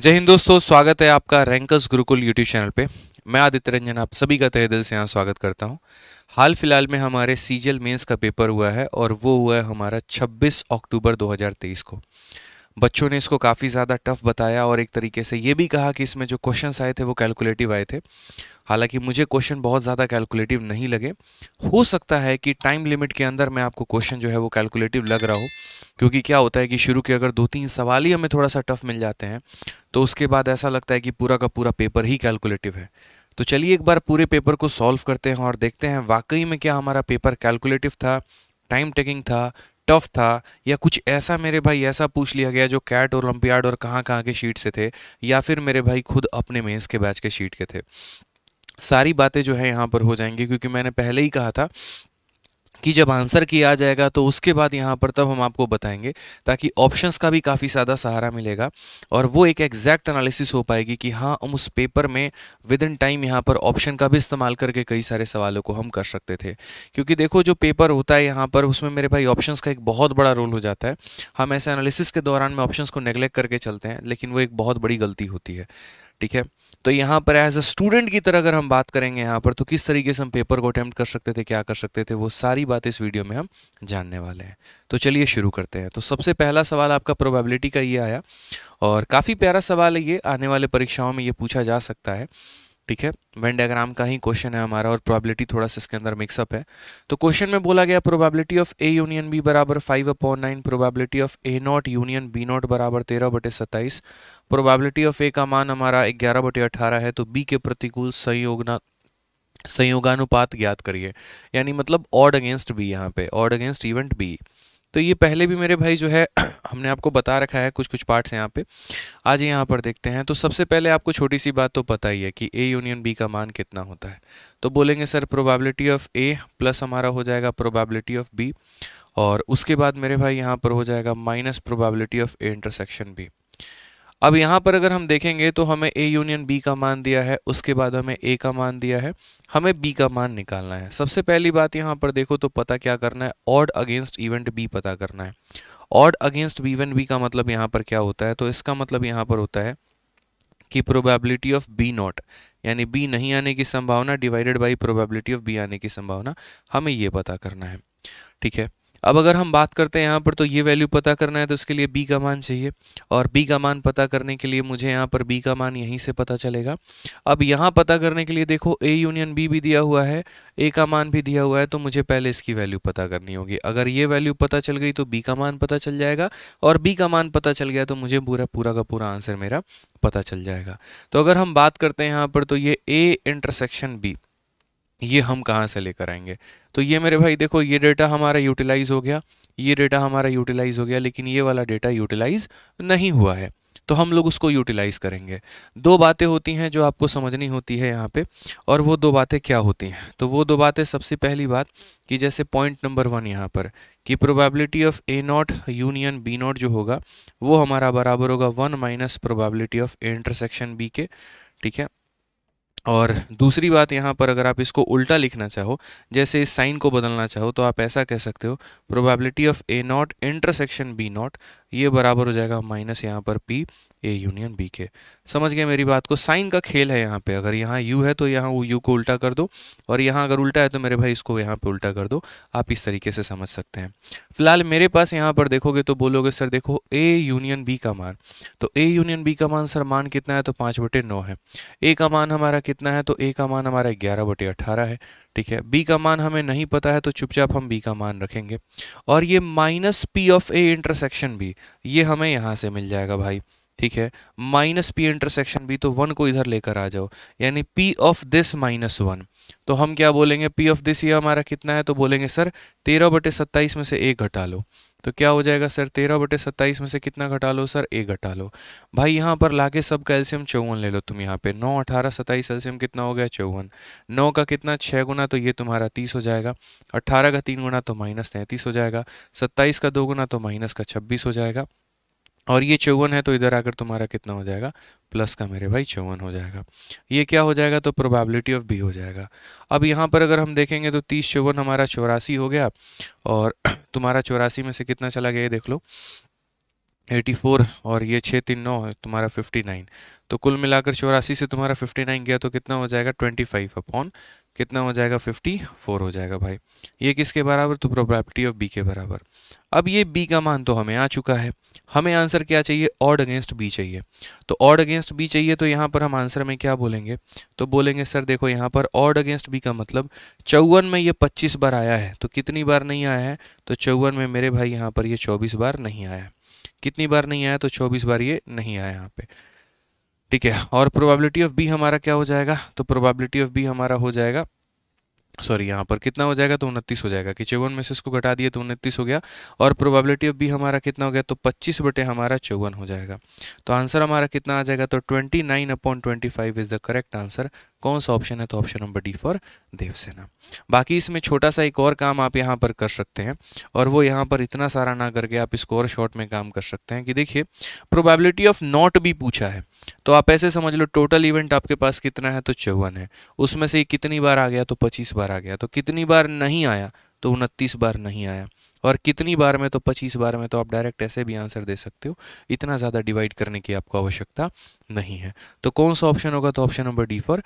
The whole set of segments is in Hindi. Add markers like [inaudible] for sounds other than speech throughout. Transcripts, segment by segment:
जय हिंद दोस्तों स्वागत है आपका रैंकर्स गुरुकुल यूट्यूब चैनल पे मैं आदित्य रंजन आप सभी का तहे दिल से यहाँ स्वागत करता हूँ हाल फिलहाल में हमारे सीजल मेंस का पेपर हुआ है और वो हुआ है हमारा 26 अक्टूबर 2023 को बच्चों ने इसको काफ़ी ज़्यादा टफ बताया और एक तरीके से ये भी कहा कि इसमें जो क्वेश्चन आए थे वो कैलकुलेटिव आए थे हालांकि मुझे क्वेश्चन बहुत ज़्यादा कैलकुलेटिव नहीं लगे हो सकता है कि टाइम लिमिट के अंदर मैं आपको क्वेश्चन जो है वो कैलकुलेटिव लग रहा हो क्योंकि क्या होता है कि शुरू के अगर दो तीन सवाल ही हमें थोड़ा सा टफ मिल जाते हैं तो उसके बाद ऐसा लगता है कि पूरा का पूरा पेपर ही कैलकुलेटिव है तो चलिए एक बार पूरे पेपर को सॉल्व करते हैं और देखते हैं वाकई में क्या हमारा पेपर कैलकुलेटिव था टाइम टेकिंग था टफ था या कुछ ऐसा मेरे भाई ऐसा पूछ लिया गया जो कैट और ओलम्पियाड और कहाँ कहाँ के शीट से थे या फिर मेरे भाई खुद अपने मेंस के बैच के शीट के थे सारी बातें जो है यहाँ पर हो जाएंगी क्योंकि मैंने पहले ही कहा था कि जब आंसर किया जाएगा तो उसके बाद यहाँ पर तब हम आपको बताएंगे ताकि ऑप्शंस का भी काफ़ी ज़्यादा सहारा मिलेगा और वो एक एग्जैक्ट एनालिसिस हो पाएगी कि हाँ हम उस पेपर में विद इन टाइम यहाँ पर ऑप्शन का भी इस्तेमाल करके कई सारे सवालों को हम कर सकते थे क्योंकि देखो जो पेपर होता है यहाँ पर उसमें मेरे भाई ऑप्शन का एक बहुत बड़ा रोल हो जाता है हम ऐसे एनालिसिस के दौरान में ऑप्शन को नेग्लेक्ट करके चलते हैं लेकिन वो एक बहुत बड़ी गलती होती है ठीक है तो यहाँ पर एज अ स्टूडेंट की तरह अगर हम बात करेंगे यहाँ पर तो किस तरीके से हम पेपर को अटैम्प्ट कर सकते थे क्या कर सकते थे वो सारी बात इस वीडियो में हम जानने वाले हैं तो चलिए शुरू करते हैं तो सबसे पहला सवाल आपका प्रोबेबिलिटी का ये आया और काफ़ी प्यारा सवाल है ये आने वाले परीक्षाओं में ये पूछा जा सकता है ठीक है वेन डायग्राम का ही क्वेश्चन है हमारा और प्रोबेबिलिटी थोड़ा सा इसके अंदर मिक्सअप है तो क्वेश्चन में बोला गया probability of A union B बराबर five upon nine probability of A not union B not बराबर तेरह बटे सत्ताईस प्रोबेबिलिटी ऑफ ए का मान हमारा ग्यारह बटे अठारह है तो बी के प्रतिकूल संयोगना संयोगानुपात ज्ञात करिए यानी मतलब ऑड अगेंस्ट बी यहाँ पे ऑड अगेंस्ट इवेंट बी तो ये पहले भी मेरे भाई जो है [clears throat] हमने आपको बता रखा है कुछ कुछ पार्ट्स यहाँ पे आज यहाँ पर देखते हैं तो सबसे पहले आपको छोटी सी बात तो पता ही है कि ए यूनियन बी का मान कितना होता है तो बोलेंगे sir probability of A plus हमारा हो जाएगा प्रोबेबिलिटी ऑफ बी और उसके बाद मेरे भाई यहाँ पर हो जाएगा minus probability of A intersection B अब यहाँ पर अगर हम देखेंगे तो हमें ए यूनियन बी का मान दिया है उसके बाद हमें ए का मान दिया है हमें बी का मान निकालना है सबसे पहली बात यहाँ पर देखो तो पता क्या करना है ऑड अगेंस्ट इवेंट बी पता करना है odd against B one B का मतलब यहाँ पर क्या होता है तो इसका मतलब यहाँ पर होता है कि प्रोबेबिलिटी ऑफ बी नॉट यानी बी नहीं आने की संभावना divided by probability of B आने की संभावना हमें ये पता करना है ठीक है अब अगर हम बात करते हैं यहाँ पर तो ये वैल्यू पता करना है तो उसके लिए बी का मान चाहिए और बी का मान पता करने के लिए मुझे यहाँ पर बी का मान यहीं से पता चलेगा अब यहाँ पता करने के लिए देखो ए यूनियन बी भी दिया हुआ है ए का मान भी दिया हुआ है तो मुझे पहले इसकी वैल्यू पता करनी होगी अगर ये वैल्यू पता चल गई तो बी का मान पता चल जाएगा और बी का मान पता चल गया तो मुझे पूरा पूरा का पूरा आंसर मेरा पता चल जाएगा तो अगर हम बात करते हैं यहाँ पर तो ये ए इंटरसेक्शन बी ये हम कहाँ से लेकर आएंगे तो ये मेरे भाई देखो ये डेटा हमारा यूटिलाइज हो गया ये डेटा हमारा यूटिलाइज हो गया लेकिन ये वाला डेटा यूटिलाइज नहीं हुआ है तो हम लोग उसको यूटिलाइज करेंगे दो बातें होती हैं जो आपको समझनी होती है यहाँ पे और वो दो बातें क्या होती हैं तो वो दो बातें सबसे पहली बात कि जैसे पॉइंट नंबर वन यहाँ पर कि probability of A not union B not जो होगा वो हमारा बराबर होगा one minus probability of A intersection B के ठीक है और दूसरी बात यहाँ पर अगर आप इसको उल्टा लिखना चाहो जैसे इस साइन को बदलना चाहो तो आप ऐसा कह सकते हो probability of A not intersection B not ये बराबर हो जाएगा माइनस यहाँ पर पी ए यूनियन बी के समझ गए मेरी बात को साइन का खेल है यहाँ पे अगर यहाँ यू है तो यहाँ वो यू को उल्टा कर दो और यहाँ अगर उल्टा है तो मेरे भाई इसको यहाँ पे उल्टा कर दो आप इस तरीके से समझ सकते हैं फिलहाल मेरे पास यहाँ पर देखोगे तो बोलोगे सर देखो ए यूनियन बी का मान तो ए यूनियन बी का मान सर मान कितना है तो पाँच बटे नौ है ए का मान हमारा कितना है तो ए का मान हमारा ग्यारह बटे अठारह है ठीक है बी का मान हमें नहीं पता है तो चुपचाप हम बी का मान रखेंगे और ये minus P of A intersection B ये हमें यहाँ से मिल जाएगा भाई ठीक है माइनस पी इंटरसेक्शन बी तो वन को इधर लेकर आ जाओ यानी P of this minus one तो हम क्या बोलेंगे पी ऑफ दिस ये हमारा कितना है तो बोलेंगे सर तेरह बटे सत्ताईस में से एक घटा लो तो क्या हो जाएगा सर तेरह बटे सत्ताईस में से कितना घटा लो सर एक घटा लो भाई यहाँ पर लाके सब का एल्सियम चौवन ले लो तुम यहाँ पे नौ अठारह सत्ताईस एल्सियम कितना हो गया चौवन नौ का कितना छः गुना तो ये तुम्हारा तीस हो जाएगा अट्ठारह का तीन गुना तो माइनस तैंतीस हो जाएगा सत्ताईस का दो गुना तो माइनस का छब्बीस हो जाएगा और ये चौवन है तो इधर आकर तुम्हारा कितना हो जाएगा प्लस का मेरे भाई चौवन हो जाएगा ये क्या हो जाएगा तो प्रोबेबिलिटी ऑफ बी हो जाएगा अब यहाँ पर अगर हम देखेंगे तो तीस चौवन हमारा चौरासी हो गया और [clears throat] तुम्हारा चौरासी में से कितना चला गया ये देख लो 84 और ये छः तीन नौ तुम्हारा 59 तो कुल मिलाकर चौरासी से तुम्हारा 59 गया तो कितना हो जाएगा 25 अपॉन कितना हो जाएगा 54 हो जाएगा भाई ये किसके बराबर तो प्रोबेबिलिटी ऑफ बी के बराबर अब ये बी का मान तो हमें आ चुका है हमें आंसर क्या चाहिए ऑड अगेंस्ट बी चाहिए तो ऑड अगेंस्ट बी चाहिए तो यहाँ पर हम आंसर में क्या बोलेंगे तो बोलेंगे सर देखो यहाँ पर ऑड अगेंस्ट बी का मतलब चौवन में ये पच्चीस बार आया है तो कितनी बार नहीं आया है तो चौवन में मेरे भाई यहाँ पर ये चौबीस बार नहीं आया कितनी बार नहीं आया तो चौबीस बार ये नहीं आया यहाँ पे ठीक है और प्रोबेबिलिटी ऑफ बी हमारा क्या हो जाएगा तो प्रोबेबिलिटी ऑफ बी हमारा हो जाएगा सॉरी यहाँ पर कितना हो जाएगा तो उनतीस हो जाएगा कि चौवन में से इसको घटा दिए तो उनतीस हो गया और प्रोबेबिलिटी ऑफ बी हमारा कितना हो गया तो पच्चीस बटे हमारा चौवन हो जाएगा तो आंसर हमारा कितना आ जाएगा तो twenty nine upon twenty five is the correct answer कौन सा ऑप्शन है तो option number D for Devsena बाकी इसमें छोटा सा एक और काम आप यहाँ पर कर सकते हैं और वो यहाँ पर इतना सारा ना करके आप इसको और शॉर्ट में काम कर सकते हैं कि देखिए प्रोबेबिलिटी ऑफ नॉट भी पूछा है तो आप ऐसे समझ लो टोटल इवेंट आपके पास कितना है तो चौवन है उसमें से कितनी बार आ गया तो पच्चीस बार आ गया तो कितनी बार नहीं आया तो उनतीस बार नहीं आया और कितनी बार में तो पच्चीस बार में तो आप डायरेक्ट ऐसे भी आंसर दे सकते हो इतना ज़्यादा डिवाइड करने की आपको आवश्यकता नहीं है तो कौन सा ऑप्शन होगा तो option number D for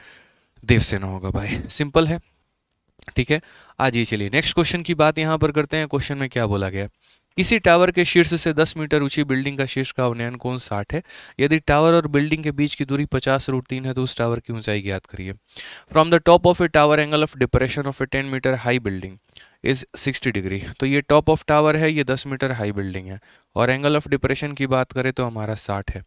Devsena होगा भाई सिंपल है ठीक है आज ये चलिए नेक्स्ट क्वेश्चन की बात यहाँ पर करते हैं क्वेश्चन में क्या बोला गया किसी टावर के शीर्ष से 10 मीटर ऊंची बिल्डिंग का शीर्ष का अवनयन कौन 60 है यदि टावर और बिल्डिंग के बीच की दूरी 50 रूट तीन है तो उस टावर की ऊंचाई ज्ञात करिए from the top of a tower angle of depression of a ten metre high building is 60 degree तो ये टॉप ऑफ टावर है ये 10 मीटर हाई बिल्डिंग है और एंगल ऑफ डिप्रेशन की बात करें तो हमारा 60 है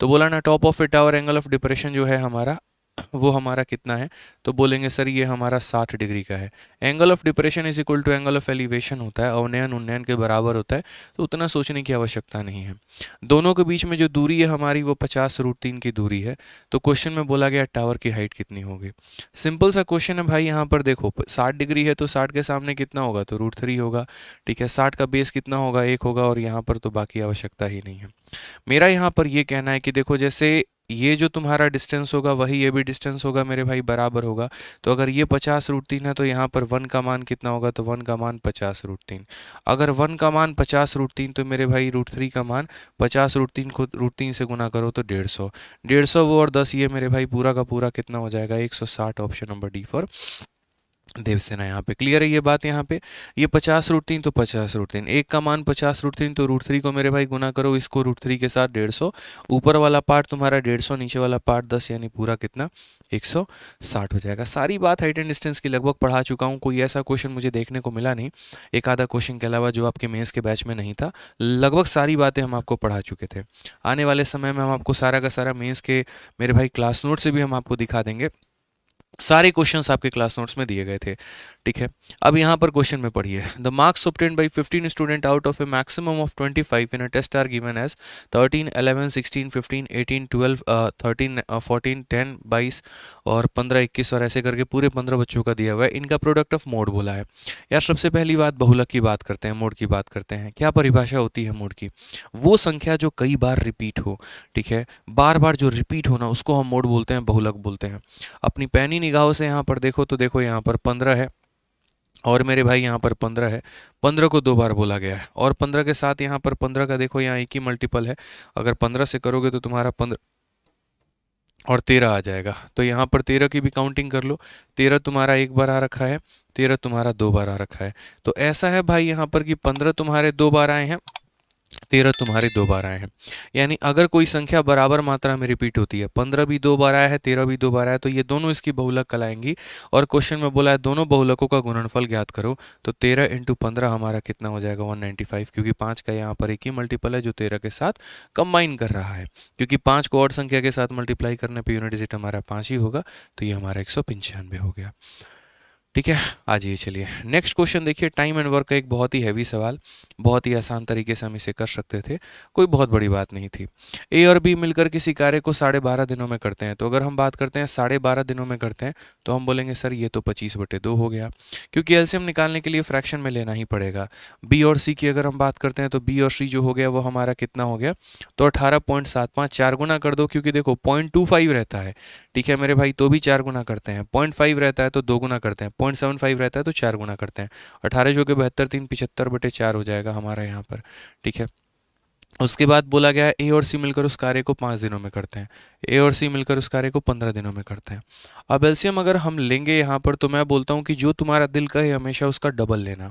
तो बोला ना top of a tower angle of depression जो है हमारा [coughs] वो हमारा कितना है तो बोलेंगे सर ये हमारा साठ डिग्री का है angle of depression is equal to angle of elevation होता है अवनयन उन्नयन के बराबर होता है तो उतना सोचने की आवश्यकता नहीं है दोनों के बीच में जो दूरी है हमारी वो पचास रूट तीन की दूरी है तो क्वेश्चन में बोला गया टावर की हाइट कितनी होगी सिंपल सा क्वेश्चन है भाई यहाँ पर देखो साठ डिग्री है तो साठ के सामने कितना होगा तो रूट थ्री होगा ठीक है साठ का बेस कितना होगा एक होगा और यहाँ पर तो बाकी आवश्यकता ही नहीं है मेरा यहाँ पर यह कहना है कि देखो जैसे ये जो तुम्हारा डिस्टेंस होगा वही ये भी डिस्टेंस होगा मेरे भाई बराबर होगा तो अगर ये पचास रूट तीन है तो यहाँ पर वन का मान कितना होगा तो वन का मान पचास रूट तीन अगर वन का मान पचास रूट तीन तो मेरे भाई रूट थ्री का मान पचास रूट तीन को रूट तीन से गुना करो तो डेढ़ सौ डेढ़ सौ वो और दस ये मेरे भाई पूरा का पूरा कितना हो जाएगा एक सौ साठ option number D for Devsena यहाँ पे क्लियर है ये बात यहाँ पे ये पचास रूट तीन तो पचास रूट तीन एक का मान पचास रूट तीन तो रूट थ्री को मेरे भाई गुना करो इसको रूट थ्री के साथ डेढ़ सौ ऊपर वाला पार्ट तुम्हारा डेढ़ सौ नीचे वाला पार्ट दस यानी पूरा कितना एक सौ साठ हो जाएगा सारी बात हाइट एंड डिस्टेंस की लगभग पढ़ा चुका हूँ कोई ऐसा क्वेश्चन मुझे देखने को मिला नहीं एक आधा क्वेश्चन के अलावा जो आपके मेन्स के बैच में नहीं था लगभग सारी बातें हम आपको पढ़ा चुके थे आने वाले समय में हम आपको सारा का सारा मेन्स के मेरे भाई क्लास नोट से भी हम आपको दिखा देंगे सारे क्वेश्चन आपके क्लास नोट्स में दिए गए थे ठीक है अब यहाँ पर क्वेश्चन में पढ़िए the marks obtained by 15 student out of a maximum of 25 in a test are given as 13, 11, 16, 15, 18, 12, uh, 13, 14, 10, 22 और 15, 21 और ऐसे करके पूरे 15 बच्चों का दिया हुआ है इनका प्रोडक्ट ऑफ मोड बोला है यार सबसे पहली बात बहुलक की बात करते हैं मोड की बात करते हैं क्या परिभाषा होती है मोड की वो संख्या जो कई बार रिपीट हो ठीक है बार बार जो रिपीट होना उसको हम मोड बोलते हैं बहुलक बोलते हैं अपनी पैनी निगाहों से यहाँ पर देखो तो देखो यहाँ पर पंद्रह है और मेरे भाई यहाँ पर पंद्रह है पंद्रह को दो बार बोला गया है और पंद्रह के साथ यहाँ पर पंद्रह का देखो यहाँ एक ही मल्टीपल है अगर पंद्रह से करोगे तो तुम्हारा पंद्रह और तेरह आ जाएगा तो यहाँ पर तेरह की भी काउंटिंग कर लो तेरह तुम्हारा एक बार आ रखा है तेरह तुम्हारा दो बार आ रखा है तो ऐसा है भाई यहाँ पर कि पंद्रह तुम्हारे दो बार आए हैं तेरह तुम्हारे दो बार आए हैं यानी अगर कोई संख्या बराबर मात्रा में रिपीट होती है पंद्रह भी दो बार आया है तेरह भी दो बार आया तो ये दोनों इसकी बहुलक कलाएंगी और क्वेश्चन में बोला है दोनों बहुलकों का गुणनफल ज्ञात करो तो तेरह इंटू पंद्रह हमारा कितना हो जाएगा वन नाइन्टी फाइव क्योंकि पाँच का यहाँ पर एक ही मल्टीपल है जो तेरह के साथ कंबाइन कर रहा है क्योंकि पाँच को और संख्या के साथ मल्टीप्लाई करने पर यूनिट डिजिट हमारा पाँच ही होगा तो ये हमारा एक सौ पंचानवे हो गया ठीक है आ जाइए चलिए नेक्स्ट क्वेश्चन देखिए टाइम एंड वर्क का एक बहुत ही हैवी सवाल बहुत ही आसान तरीके से हम इसे कर सकते थे कोई बहुत बड़ी बात नहीं थी ए और बी मिलकर किसी कार्य को साढ़े बारह दिनों में करते हैं तो अगर हम बात करते हैं साढ़े बारह दिनों में करते हैं तो हम बोलेंगे सर ये तो पच्चीस बटे दो हो गया क्योंकि एल्सियम निकालने के लिए फ्रैक्शन में लेना ही पड़ेगा बी और सी की अगर हम बात करते हैं तो बी और सी जो हो गया वो हमारा कितना हो गया तो अठारह पॉइंट सात पाँच चार गुना कर दो क्योंकि देखो पॉइंट टू फाइव रहता है ठीक है मेरे भाई तो भी चार गुना करते हैं पॉइंट फाइव रहता है तो दो गुना करते हैं पॉइंट सेवन फाइव रहता है तो चार गुना करते हैं अठारह जो कि बहत्तर तीन पिछहत्तर बटे चार हो जाएगा हमारा यहाँ पर ठीक है उसके बाद बोला गया ए और सी मिलकर उस कार्य को पाँच दिनों में करते हैं ए और सी मिलकर उस कार्य को पंद्रह दिनों में करते हैं अब एल्सियम अगर हम लेंगे यहाँ पर तो मैं बोलता हूँ कि जो तुम्हारा दिल कहे हमेशा उसका डबल लेना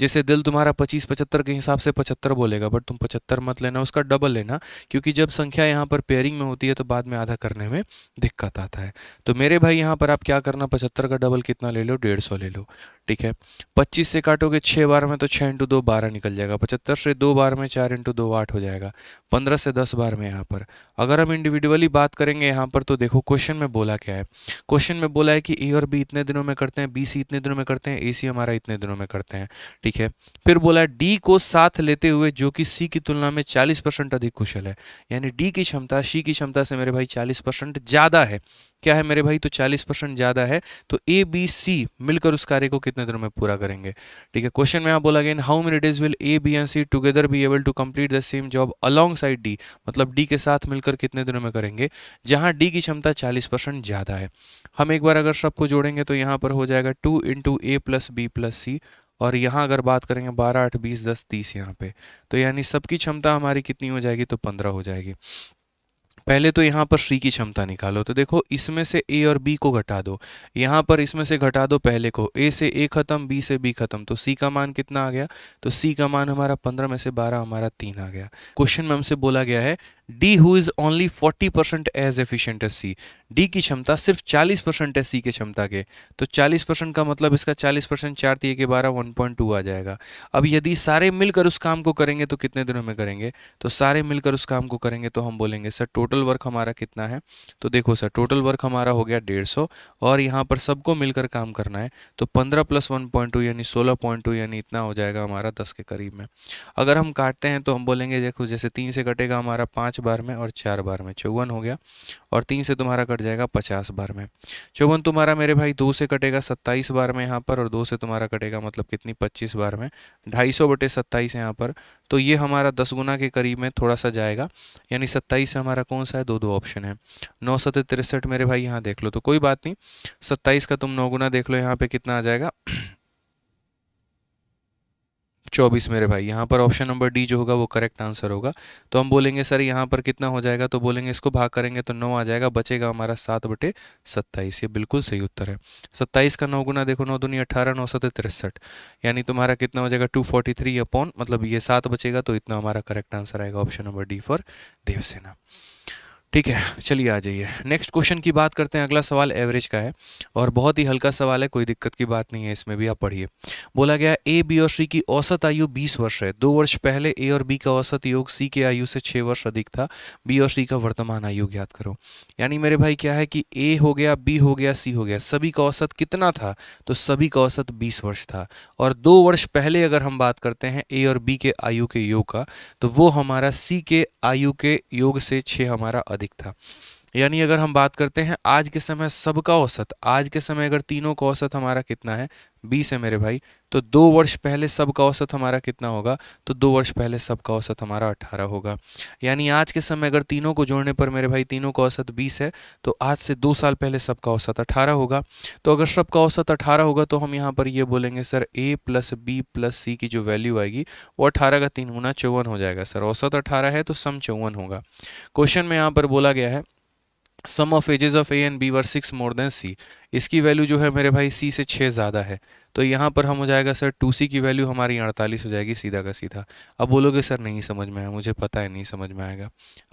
जैसे दिल तुम्हारा पच्चीस पचहत्तर के हिसाब से पचहत्तर बोलेगा बट तुम पचहत्तर मत लेना उसका डबल लेना क्योंकि जब संख्या यहाँ पर पेयरिंग में होती है तो बाद में आधा करने में दिक्कत आता है तो मेरे भाई यहाँ पर आप क्या करना पचहत्तर का डबल कितना ले लो डेढ़ ले लो ठीक है पच्चीस से काटोगे छः बार में तो छः इंटू दो बारह निकल जाएगा पचहत्तर से दो बार में चार इंटू दो आठ हो जाएगा पंद्रह से दस बार में यहाँ पर अगर हम इंडिविजुअली बात करेंगे यहाँ पर तो देखो क्वेश्चन में बोला क्या है क्वेश्चन में बोला है कि ए और बी इतने दिनों में करते हैं बी सी इतने दिनों में करते हैं ए सी हमारा इतने दिनों में करते हैं ठीक है फिर बोला डी को साथ लेते हुए जो कि सी की तुलना में चालीस परसेंट अधिक कुशल है यानी डी की क्षमता सी की क्षमता से मेरे भाई चालीस परसेंट ज़्यादा है क्या है मेरे भाई तो 40 परसेंट ज़्यादा है तो ए बी सी मिलकर उस कार्य को कितने दिनों में पूरा करेंगे ठीक है क्वेश्चन में आप बोला गया how many days will A B and C together be able to complete the same job alongside D मतलब डी के साथ मिलकर कितने दिनों में करेंगे जहाँ डी की क्षमता चालीस परसेंट ज़्यादा है हम एक बार अगर सबको जोड़ेंगे तो यहाँ पर हो जाएगा two into A plus B plus C और यहाँ अगर बात करेंगे बारह आठ बीस दस तीस यहाँ पे तो यानी सबकी क्षमता हमारी कितनी हो जाएगी तो पंद्रह हो जाएगी पहले तो यहाँ पर सी की क्षमता निकालो तो देखो इसमें से ए और बी को घटा दो यहाँ पर इसमें से घटा दो पहले को ए से ए खत्म बी से बी खत्म तो सी का मान कितना आ गया तो सी का मान हमारा पंद्रह में से बारह हमारा तीन आ गया क्वेश्चन में हमसे बोला गया है D who is only 40 percent as efficient as C D की क्षमता सिर्फ 40 परसेंट है सी के क्षमता के तो 40 परसेंट का मतलब इसका 40 परसेंट चार तीन के बारह वन पॉइंट टू आ जाएगा अब यदि सारे मिलकर उस काम को करेंगे तो कितने दिनों में करेंगे तो सारे मिलकर उस काम को करेंगे तो हम बोलेंगे सर टोटल वर्क हमारा कितना है तो देखो सर टोटल वर्क हमारा हो गया डेढ़ सौ और यहाँ पर सबको मिलकर काम करना है तो पंद्रह प्लस वन पॉइंट टू यानी सोलह पॉइंट टू यानी इतना हो जाएगा हमारा दस के करीब में अगर हम काटते हैं तो हम बोलेंगे देखो जैसे तीन से कटेगा हमारा पाँच बार में और चार बार में चौवन हो गया और तीन से तुम्हारा कट जाएगा पचास बार में चौवन तुम्हारा मेरे भाई दो से कटेगा सत्ताईस बार में यहाँ पर और दो से तुम्हारा कटेगा मतलब कितनी पच्चीस बार में ढाई सौ बटे सत्ताईस यहाँ पर तो ये हमारा दस गुना के करीब में थोड़ा सा जाएगा यानी सत्ताईस से हमारा कौन सा है दो दो ऑप्शन है नौ सौ तिरसठ मेरे भाई यहाँ देख लो तो कोई बात नहीं सत्ताईस का तुम नौ गुना देख लो यहाँ पे कितना आ जाएगा चौबीस मेरे भाई यहाँ पर ऑप्शन नंबर डी जो होगा वो करेक्ट आंसर होगा तो हम बोलेंगे सर यहाँ पर कितना हो जाएगा तो बोलेंगे इसको भाग करेंगे तो नौ आ जाएगा बचेगा हमारा सात बटे सत्ताईस ये बिल्कुल सही उत्तर है सत्ताईस का नौ गुना देखो नौ दुनिया अठारह नौ सत तिरसठ यानी तुम्हारा कितना हो जाएगा टू फोर्टी थ्री अपॉन मतलब ये सात बचेगा तो इतना हमारा करेक्ट आंसर आएगा option number D for Devsena ठीक है चलिए आ जाइए नेक्स्ट क्वेश्चन की बात करते हैं अगला सवाल एवरेज का है और बहुत ही हल्का सवाल है कोई दिक्कत की बात नहीं है इसमें भी आप पढ़िए बोला गया ए बी और सी की औसत आयु 20 वर्ष है दो वर्ष पहले ए और बी का औसत योग सी के आयु से छः वर्ष अधिक था बी और सी का वर्तमान आयु ज्ञात करो यानी मेरे भाई क्या है कि ए हो गया बी हो गया सी हो गया सभी का औसत कितना था तो सभी का औसत बीस वर्ष था और दो वर्ष पहले अगर हम बात करते हैं ए और बी के आयु के योग का तो वो हमारा सी के आयु के योग से छः हमारा अधिक अधिक था यानी अगर हम बात करते हैं आज के समय सबका औसत आज के समय अगर तीनों का औसत हमारा कितना है बीस है मेरे भाई तो दो वर्ष पहले सब का औसत हमारा कितना होगा तो दो वर्ष पहले सब का औसत हमारा अठारह होगा यानी आज के समय अगर तीनों को जोड़ने पर मेरे भाई तीनों का औसत बीस है तो आज से दो साल पहले सब का औसत अठारह होगा तो अगर सब का औसत अठारह होगा तो हम यहाँ पर ये बोलेंगे sir A plus B plus C की जो वैल्यू आएगी वो अठारह का तीन गुना चौवन हो जाएगा सर औसत अठारह है तो सम चौवन होगा क्वेश्चन में यहाँ पर बोला गया है sum of ages of A and B were six more than C इसकी वैल्यू जो है मेरे भाई सी से छः ज़्यादा है तो यहाँ पर हम हो जाएगा सर टू सी की वैल्यू हमारी अड़तालीस हो जाएगी सीधा का सीधा अब बोलोगे सर नहीं समझ में आया मुझे पता है नहीं समझ में आएगा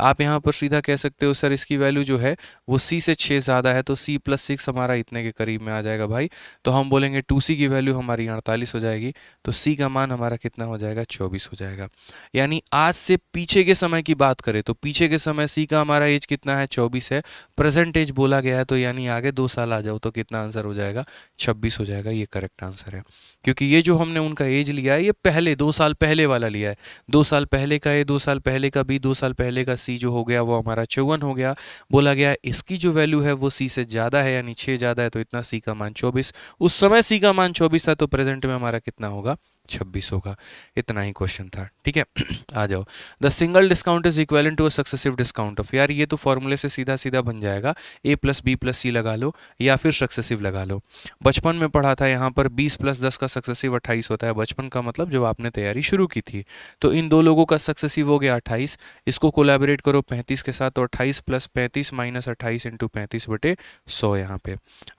आप यहाँ पर सीधा कह सकते हो सर इसकी वैल्यू जो है वो सी से छः ज़्यादा है तो सी प्लस सिक्स हमारा इतने के करीब में आ जाएगा भाई तो हम बोलेंगे टू सी की वैल्यू हमारी अड़तालीस हो जाएगी तो सी का मान हमारा कितना हो जाएगा चौबीस हो जाएगा यानी आज से पीछे के समय की बात करें तो पीछे के समय सी का हमारा एज कितना है चौबीस है प्रेजेंट एज बोला गया है तो यानी आगे दो साल आ जाओ तो कितना आंसर हो जाएगा छब्बीस हो जाएगा ये करेक्ट आंसर है क्योंकि ये जो हमने उनका एज लिया है ये पहले दो साल पहले वाला लिया है दो साल पहले का ए दो साल पहले का बी दो साल पहले का सी जो हो गया वो हमारा चौवन हो गया बोला गया इसकी जो वैल्यू है वो सी से ज़्यादा है यानी छः ज़्यादा है तो इतना सी का मान चौबीस उस समय सी का मान चौबीस था तो प्रेजेंट में हमारा कितना होगा छब्बीस होगा इतना ही क्वेश्चन था ठीक है [clears throat] आ जाओ the single discount is equal to a successive discount of यार ये तो फॉर्मूले से सीधा सीधा बन जाएगा A plus B plus C लगा लो या फिर सक्सेसिव लगा लो बचपन में पढ़ा था यहाँ पर बीस प्लस दस का सक्सेसिव अट्ठाईस होता है बचपन का मतलब जब आपने तैयारी शुरू की थी तो इन दो लोगों का सक्सेसिव हो गया अट्ठाईस इसको कोलेबरेट करो पैंतीस के साथ और तो अट्ठाईस प्लस पैंतीस माइनस अट्ठाईस इंटू पैंतीस बटे सौ यहाँ पे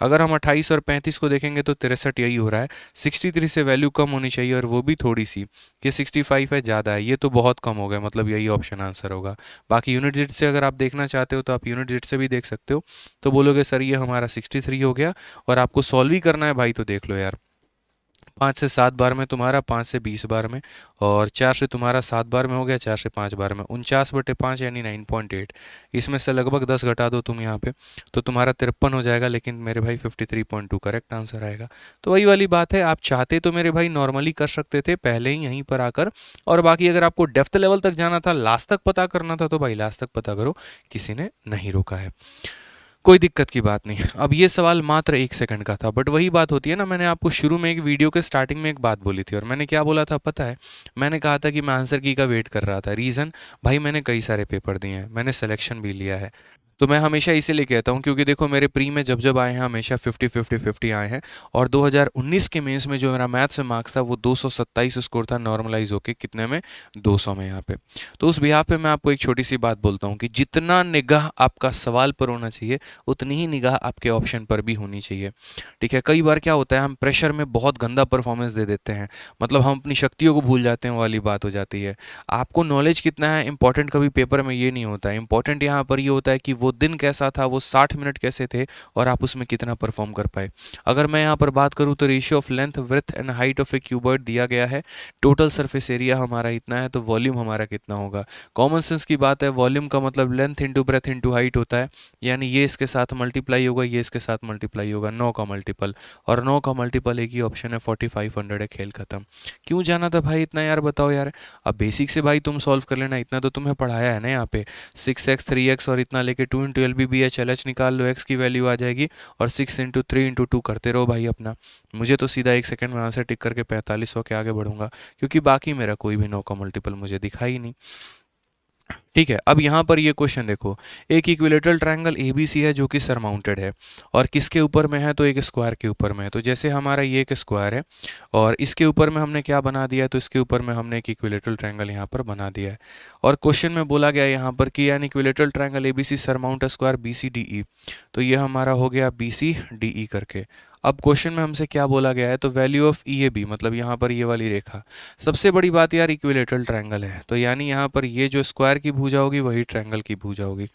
अगर हम अट्ठाईस और पैंतीस को देखेंगे तो तिरसठ यही हो रहा है सिक्सटी थ्री से वैल्यू कम होनी चाहिए अगर वो भी थोड़ी सी ये 65 है ज़्यादा है ये तो बहुत कम हो गया मतलब यही ऑप्शन आंसर होगा बाकी यूनिट जिट से अगर आप देखना चाहते हो तो आप यूनिट जिट से भी देख सकते हो तो बोलोगे सर ये हमारा 63 हो गया और आपको सॉल्व ही करना है भाई तो देख लो यार पाँच से सात बार में तुम्हारा पाँच से बीस बार में और चार से तुम्हारा सात बार में हो गया चार से पाँच बार में उनचास बटे पाँच यानी नाइन पॉइंट एट इसमें से लगभग दस घटा दो तुम यहाँ पे तो तुम्हारा तिरपन हो जाएगा लेकिन मेरे भाई fifty three point two correct answer आएगा तो वही वाली बात है आप चाहते तो मेरे भाई नॉर्मली कर सकते थे पहले ही यहीं पर आकर और बाकी अगर आपको डेफ्थ लेवल तक जाना था लास्ट तक पता करना था तो भाई लास्ट तक पता करो किसी ने नहीं रोका है कोई दिक्कत की बात नहीं अब ये सवाल मात्र एक सेकंड का था बट वही बात होती है ना मैंने आपको शुरू में एक वीडियो के स्टार्टिंग में एक बात बोली थी और मैंने क्या बोला था पता है मैंने कहा था कि मैं आंसर की का वेट कर रहा था रीज़न भाई मैंने कई सारे पेपर दिए हैं मैंने सिलेक्शन भी लिया है तो मैं हमेशा लेके कहता हूँ क्योंकि देखो मेरे प्री में जब जब आए हैं हमेशा 50 50 50 आए हैं और 2019 के मेंस में जो मेरा मैथ्स में मार्क्स था वो 227 स्कोर था नॉर्मलाइज होके कितने में 200 में यहाँ पे तो उस बिहार पे मैं आपको एक छोटी सी बात बोलता हूँ कि जितना निगाह आपका सवाल पर होना चाहिए उतनी ही निगाह आपके ऑप्शन पर भी होनी चाहिए ठीक है कई बार क्या होता है हम प्रेशर में बहुत गंदा परफॉर्मेंस दे देते हैं मतलब हम अपनी शक्तियों को भूल जाते हैं वाली बात हो जाती है आपको नॉलेज कितना है इंपॉर्टेंट कभी पेपर में ये नहीं होता है इंपॉर्टेंट यहाँ पर ये होता है कि वो दिन कैसा था वो साठ मिनट कैसे थे और आप उसमें कितना परफॉर्म कर पाए अगर मैं यहाँ पर बात करूँ तो ratio of length width and height of a cuboid दिया गया है टोटल सर्फेस एरिया हमारा इतना है तो वॉल्यूम हमारा कितना होगा कॉमन सेंस की बात है वॉल्यूम का मतलब length into breadth into height होता है यानी ये इसके साथ मल्टीप्लाई होगा ये इसके साथ मल्टीप्लाई होगा नौ का मल्टीपल और नौ का मल्टीपल एक ही ऑप्शन है फोर्टी फाइव हंड्रेड है खेल खत्म क्यों जाना था भाई इतना यार बताओ यार अब बेसिक से भाई तुम सॉल्व कर लेना इतना तो तुम्हें पढ़ाया है ना यहाँ पे सिक्स एक्स थ्री एक्स और इतना लेके two two into L B H L H निकाल लो एक्स की वैल्यू आ जाएगी और six into three into two करते रहो भाई अपना मुझे तो सीधा एक सेकंड में आंसर टिक करके पैंतालीस सौ के आगे बढ़ूंगा क्योंकि बाकी मेरा कोई भी नौ का मल्टीपल मुझे दिखाई नहीं ठीक है अब यहाँ पर ये क्वेश्चन देखो एक equilateral triangle A B C है जो कि सरमाउंटेड है और किसके ऊपर में है तो एक स्क्वायर के ऊपर में है तो जैसे हमारा ये एक स्क्वायर है और इसके ऊपर में हमने क्या बना दिया है तो इसके ऊपर में हमने एक इक्विलेटरल ट्रायंगल यहाँ पर बना दिया है और क्वेश्चन में बोला गया यहाँ पर कि an equilateral triangle A B C surmount square B C D E तो ये हमारा हो गया बी सी डी ई करके अब क्वेश्चन में हमसे क्या बोला गया है तो value of E A B मतलब यहाँ पर ये वाली रेखा सबसे बड़ी बात यार इक्विलेटरल ट्रायंगल है तो यानी यहाँ पर ये जो स्क्वायर की भूजा होगी वही ट्रायंगल की भूजा होगी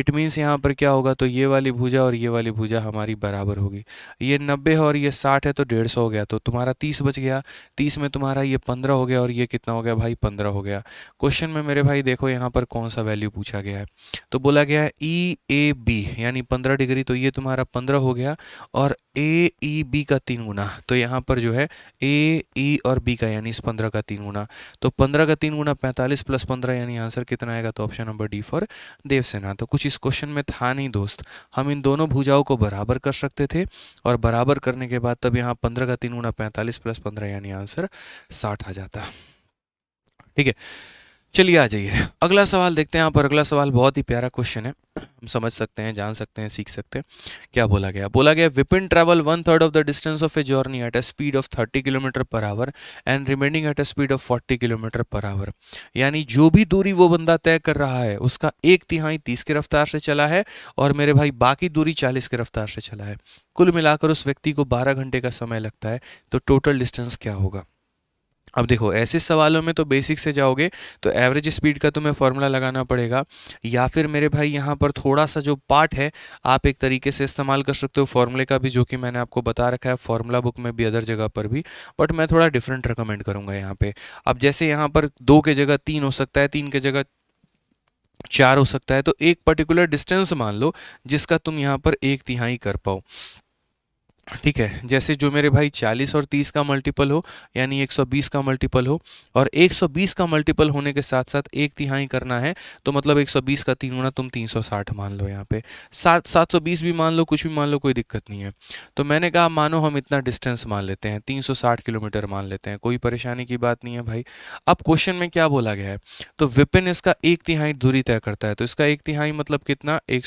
इट मीन्स यहाँ पर क्या होगा तो ये वाली भूजा और ये वाली भूजा हमारी बराबर होगी ये नब्बे है और ये साठ है तो डेढ़ सौ हो गया तो तुम्हारा तीस बच गया तीस में तुम्हारा ये पंद्रह हो गया और ये कितना हो गया भाई पंद्रह हो गया क्वेश्चन में मेरे भाई देखो यहाँ पर कौन सा वैल्यू पूछा गया है तो बोला गया है ई ए बी यानी पंद्रह डिग्री तो ये तुम्हारा पंद्रह हो गया और ए ई बी e, का तीन गुना तो यहाँ पर जो है ए ई e और बी का यानी इस पंद्रह का तीन गुना तो पंद्रह का तीन गुना पैंतालीस प्लस पंद्रह यानी आंसर कितना आएगा तो option number D for Devsena तो कुछ इस क्वेश्चन में था नहीं दोस्त हम इन दोनों भुजाओं को बराबर कर सकते थे और बराबर करने के बाद तब यहाँ पंद्रह का तीन गुना पैंतालीस प्लस पंद्रह यानी आंसर साठ आ जाता ठीक है चलिए आ जाइए अगला सवाल देखते हैं यहाँ पर अगला सवाल बहुत ही प्यारा क्वेश्चन है हम समझ सकते हैं जान सकते हैं सीख सकते हैं क्या बोला गया बोला गया Vipin travel one third of the distance of a journey at a speed of 30 kilometre per hour and remaining at a speed of 40 kilometre per hour यानी जो भी दूरी वो बंदा तय कर रहा है उसका एक तिहाई तीस की रफ्तार से चला है और मेरे भाई बाकी दूरी चालीस की रफ्तार से चला है कुल मिलाकर उस व्यक्ति को बारह घंटे का समय लगता है तो टोटल डिस्टेंस क्या होगा अब देखो ऐसे सवालों में तो बेसिक से जाओगे तो एवरेज स्पीड का तुम्हें फॉर्मूला लगाना पड़ेगा या फिर मेरे भाई यहाँ पर थोड़ा सा जो पार्ट है आप एक तरीके से इस्तेमाल कर सकते हो फॉर्मूले का भी जो कि मैंने आपको बता रखा है फॉर्मूला बुक में भी अदर जगह पर भी बट मैं थोड़ा डिफरेंट रिकमेंड करूँगा यहाँ पर अब जैसे यहाँ पर दो के जगह तीन हो सकता है तीन के जगह चार हो सकता है तो एक पर्टिकुलर डिस्टेंस मान लो जिसका तुम यहाँ पर एक तिहाई कर पाओ ठीक है जैसे जो मेरे भाई 40 और 30 का मल्टीपल हो यानी 120 का मल्टीपल हो और 120 का मल्टीपल होने के साथ साथ एक तिहाई करना है तो मतलब 120 का तीन गुना तुम 360 मान लो यहाँ पे सात सात भी मान लो कुछ भी मान लो कोई दिक्कत नहीं है तो मैंने कहा मानो हम इतना डिस्टेंस मान लेते हैं 360 किलोमीटर मान लेते हैं कोई परेशानी की बात नहीं है भाई अब क्वेश्चन में क्या बोला गया है तो विपिन इसका एक तिहाई दूरी तय करता है तो इसका एक तिहाई मतलब कितना एक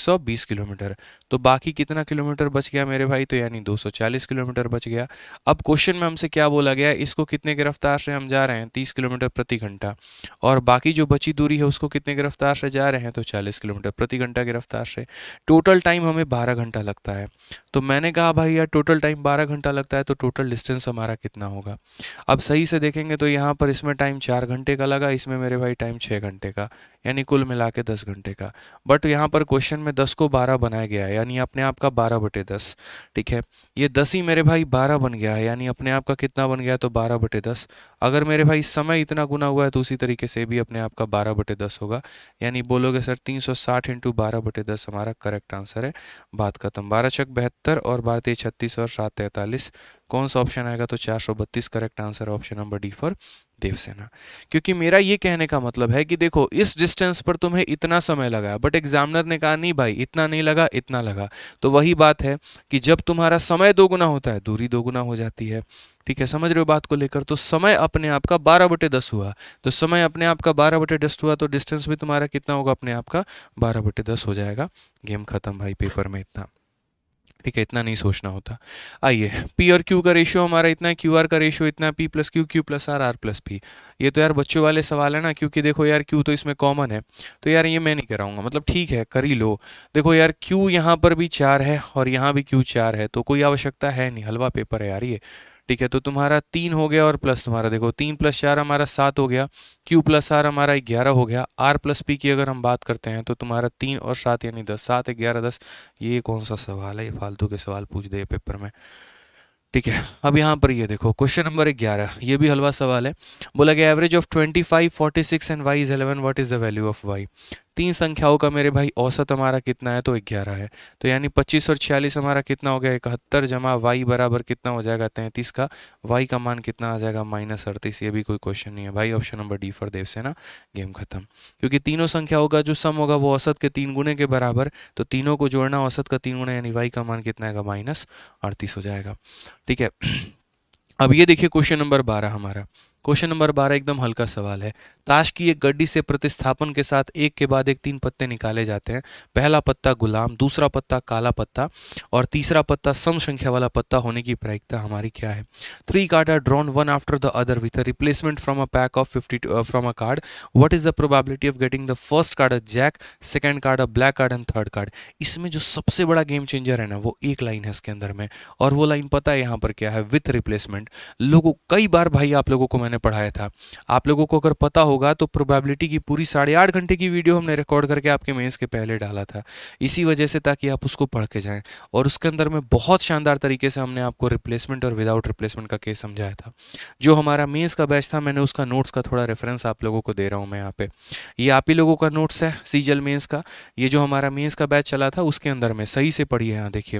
किलोमीटर तो बाकी कितना किलोमीटर बच गया मेरे भाई तो यानी दो 140 किलोमीटर बच गया अब क्वेश्चन में हमसे क्या बोला गया इसको कितने की रफ्तार से हम जा रहे हैं 30 किलोमीटर प्रति घंटा और बाकी जो बची दूरी है उसको कितने की रफ्तार से जा रहे हैं तो 40 किलोमीटर प्रति घंटा की रफ्तार से टोटल टाइम हमें बारह घंटा लगता है तो मैंने कहा भाई यार टोटल टाइम बारह घंटा लगता है तो टोटल डिस्टेंस हमारा कितना होगा अब सही से देखेंगे तो यहाँ पर इसमें टाइम चार घंटे का लगा इसमें मेरे भाई टाइम छः घंटे का यानी कुल मिला के दस घंटे का बट यहाँ पर क्वेश्चन में दस को बारह बनाया गया है यानी अपने आप का बारह बटे दस ठीक है ये दस ही मेरे भाई बारह बन गया है यानी अपने आप का कितना बन गया तो बारह बटे दस अगर मेरे भाई समय इतना गुना हुआ है तो उसी तरीके से भी अपने आप का बारह बटे दस होगा यानी बोलोगे सर तीन सौ साठ इंटू बारह बटे दस हमारा करेक्ट आंसर है बात खत्म बारह छक बहत्तर और भारतीय छत्तीस और सात तैंतालीस कौन सा ऑप्शन आएगा तो चार सौ बत्तीस correct answer option number D for Devsena क्योंकि मेरा ये कहने का मतलब है कि देखो इस डिस्टेंस पर तुम्हें इतना समय लगा बट एग्जामिनर ने कहा नहीं भाई इतना नहीं लगा इतना लगा तो वही बात है कि जब तुम्हारा समय दोगुना होता है दूरी दोगुना हो जाती है ठीक है समझ रहे हो बात को लेकर तो समय अपने आप का बारह बटे दस हुआ तो समय अपने आप का बारह बटे दस हुआ तो डिस्टेंस भी तुम्हारा कितना होगा अपने आप का बारह बटे दस हो जाएगा गेम खत्म भाई पेपर में इतना ठीक है इतना नहीं सोचना होता आइए पी और क्यू का रेशियो हमारा इतना क्यू आर का रेशियो इतना P plus Q Q plus R R plus P ये तो यार बच्चों वाले सवाल है ना क्योंकि देखो यार क्यू तो इसमें कॉमन है तो यार ये मैं नहीं कराऊंगा मतलब ठीक है कर ही लो देखो यार क्यू यहाँ पर भी चार है और यहाँ भी क्यू चार है तो कोई आवश्यकता है नहीं हलवा पेपर है यार ये ठीक है तो तुम्हारा तीन हो गया और प्लस तुम्हारा देखो तीन प्लस चार हमारा सात हो गया क्यू प्लस आर हमारा ग्यारह हो गया आर प्लस पी की अगर हम बात करते हैं तो तुम्हारा तीन और सात यानी दस सात ग्यारह दस ये कौन सा सवाल है ये फालतू के सवाल पूछ दे पेपर में ठीक है अब यहाँ पर ये देखो क्वेश्चन नंबर ग्यारह ये भी हलवा सवाल है बोला गया average of twenty five forty six and Y is eleven what is the value of Y तीन संख्याओं का मेरे भाई औसत हमारा कितना है तो ग्यारह है तो यानी पच्चीस और छियालीस हमारा कितना हो गया इकहत्तर जमा वाई बराबर कितना हो जाएगा तैंतीस का वाई का मान कितना आ जाएगा माइनस अड़तीस ये भी कोई क्वेश्चन नहीं है भाई option number D for Devsena game खत्म क्योंकि तीनों संख्याओं का जो सम होगा वो औसत के तीन गुणे के बराबर तो तीनों को जोड़ना औसत का तीन गुना यानी वाई का मान कितना आएगा माइनस अड़तीस हो जाएगा ठीक है [clears throat] अब ये देखिए क्वेश्चन नंबर बारह हमारा क्वेश्चन नंबर बारह एकदम हल्का सवाल है ताश की एक गड्डी से प्रतिस्थापन के साथ एक के बाद एक तीन पत्ते निकाले जाते हैं पहला पत्ता गुलाम दूसरा पत्ता काला पत्ता और तीसरा पत्ता सम संख्या वाला पत्ता होने की प्रायिकता हमारी क्या है three card are drawn one after the other with replacement from a pack of fifty from a card what is the probability of getting the first card a jack second card a black card and third card इसमें जो सबसे बड़ा गेम चेंजर है ना वो एक लाइन है इसके अंदर में और वो लाइन पता है यहाँ पर क्या है विथ रिप्लेसमेंट लोगों कई बार भाई आप लोगों को मैंने ने पढ़ाया था आप लोगों को अगर पता होगा तो प्रोबेबिलिटी की पूरी साढ़े आठ घंटे की वीडियो हमने रिकॉर्ड करके आपके मेंस के पहले डाला था इसी वजह से ताकि आप उसको पढ़ के जाएँ और उसके अंदर में बहुत शानदार तरीके से हमने आपको रिप्लेसमेंट और विदाउट रिप्लेसमेंट का केस समझाया था जो हमारा मेन्स का बैच था मैंने उसका नोट्स का थोड़ा रेफरेंस आप लोगों को दे रहा हूँ मैं यहाँ पे ये आप ही लोगों का नोट्स है सीजल मेन्स का ये जो हमारा मेन्स का बैच चला था उसके अंदर में सही से पढ़िए यहाँ देखिए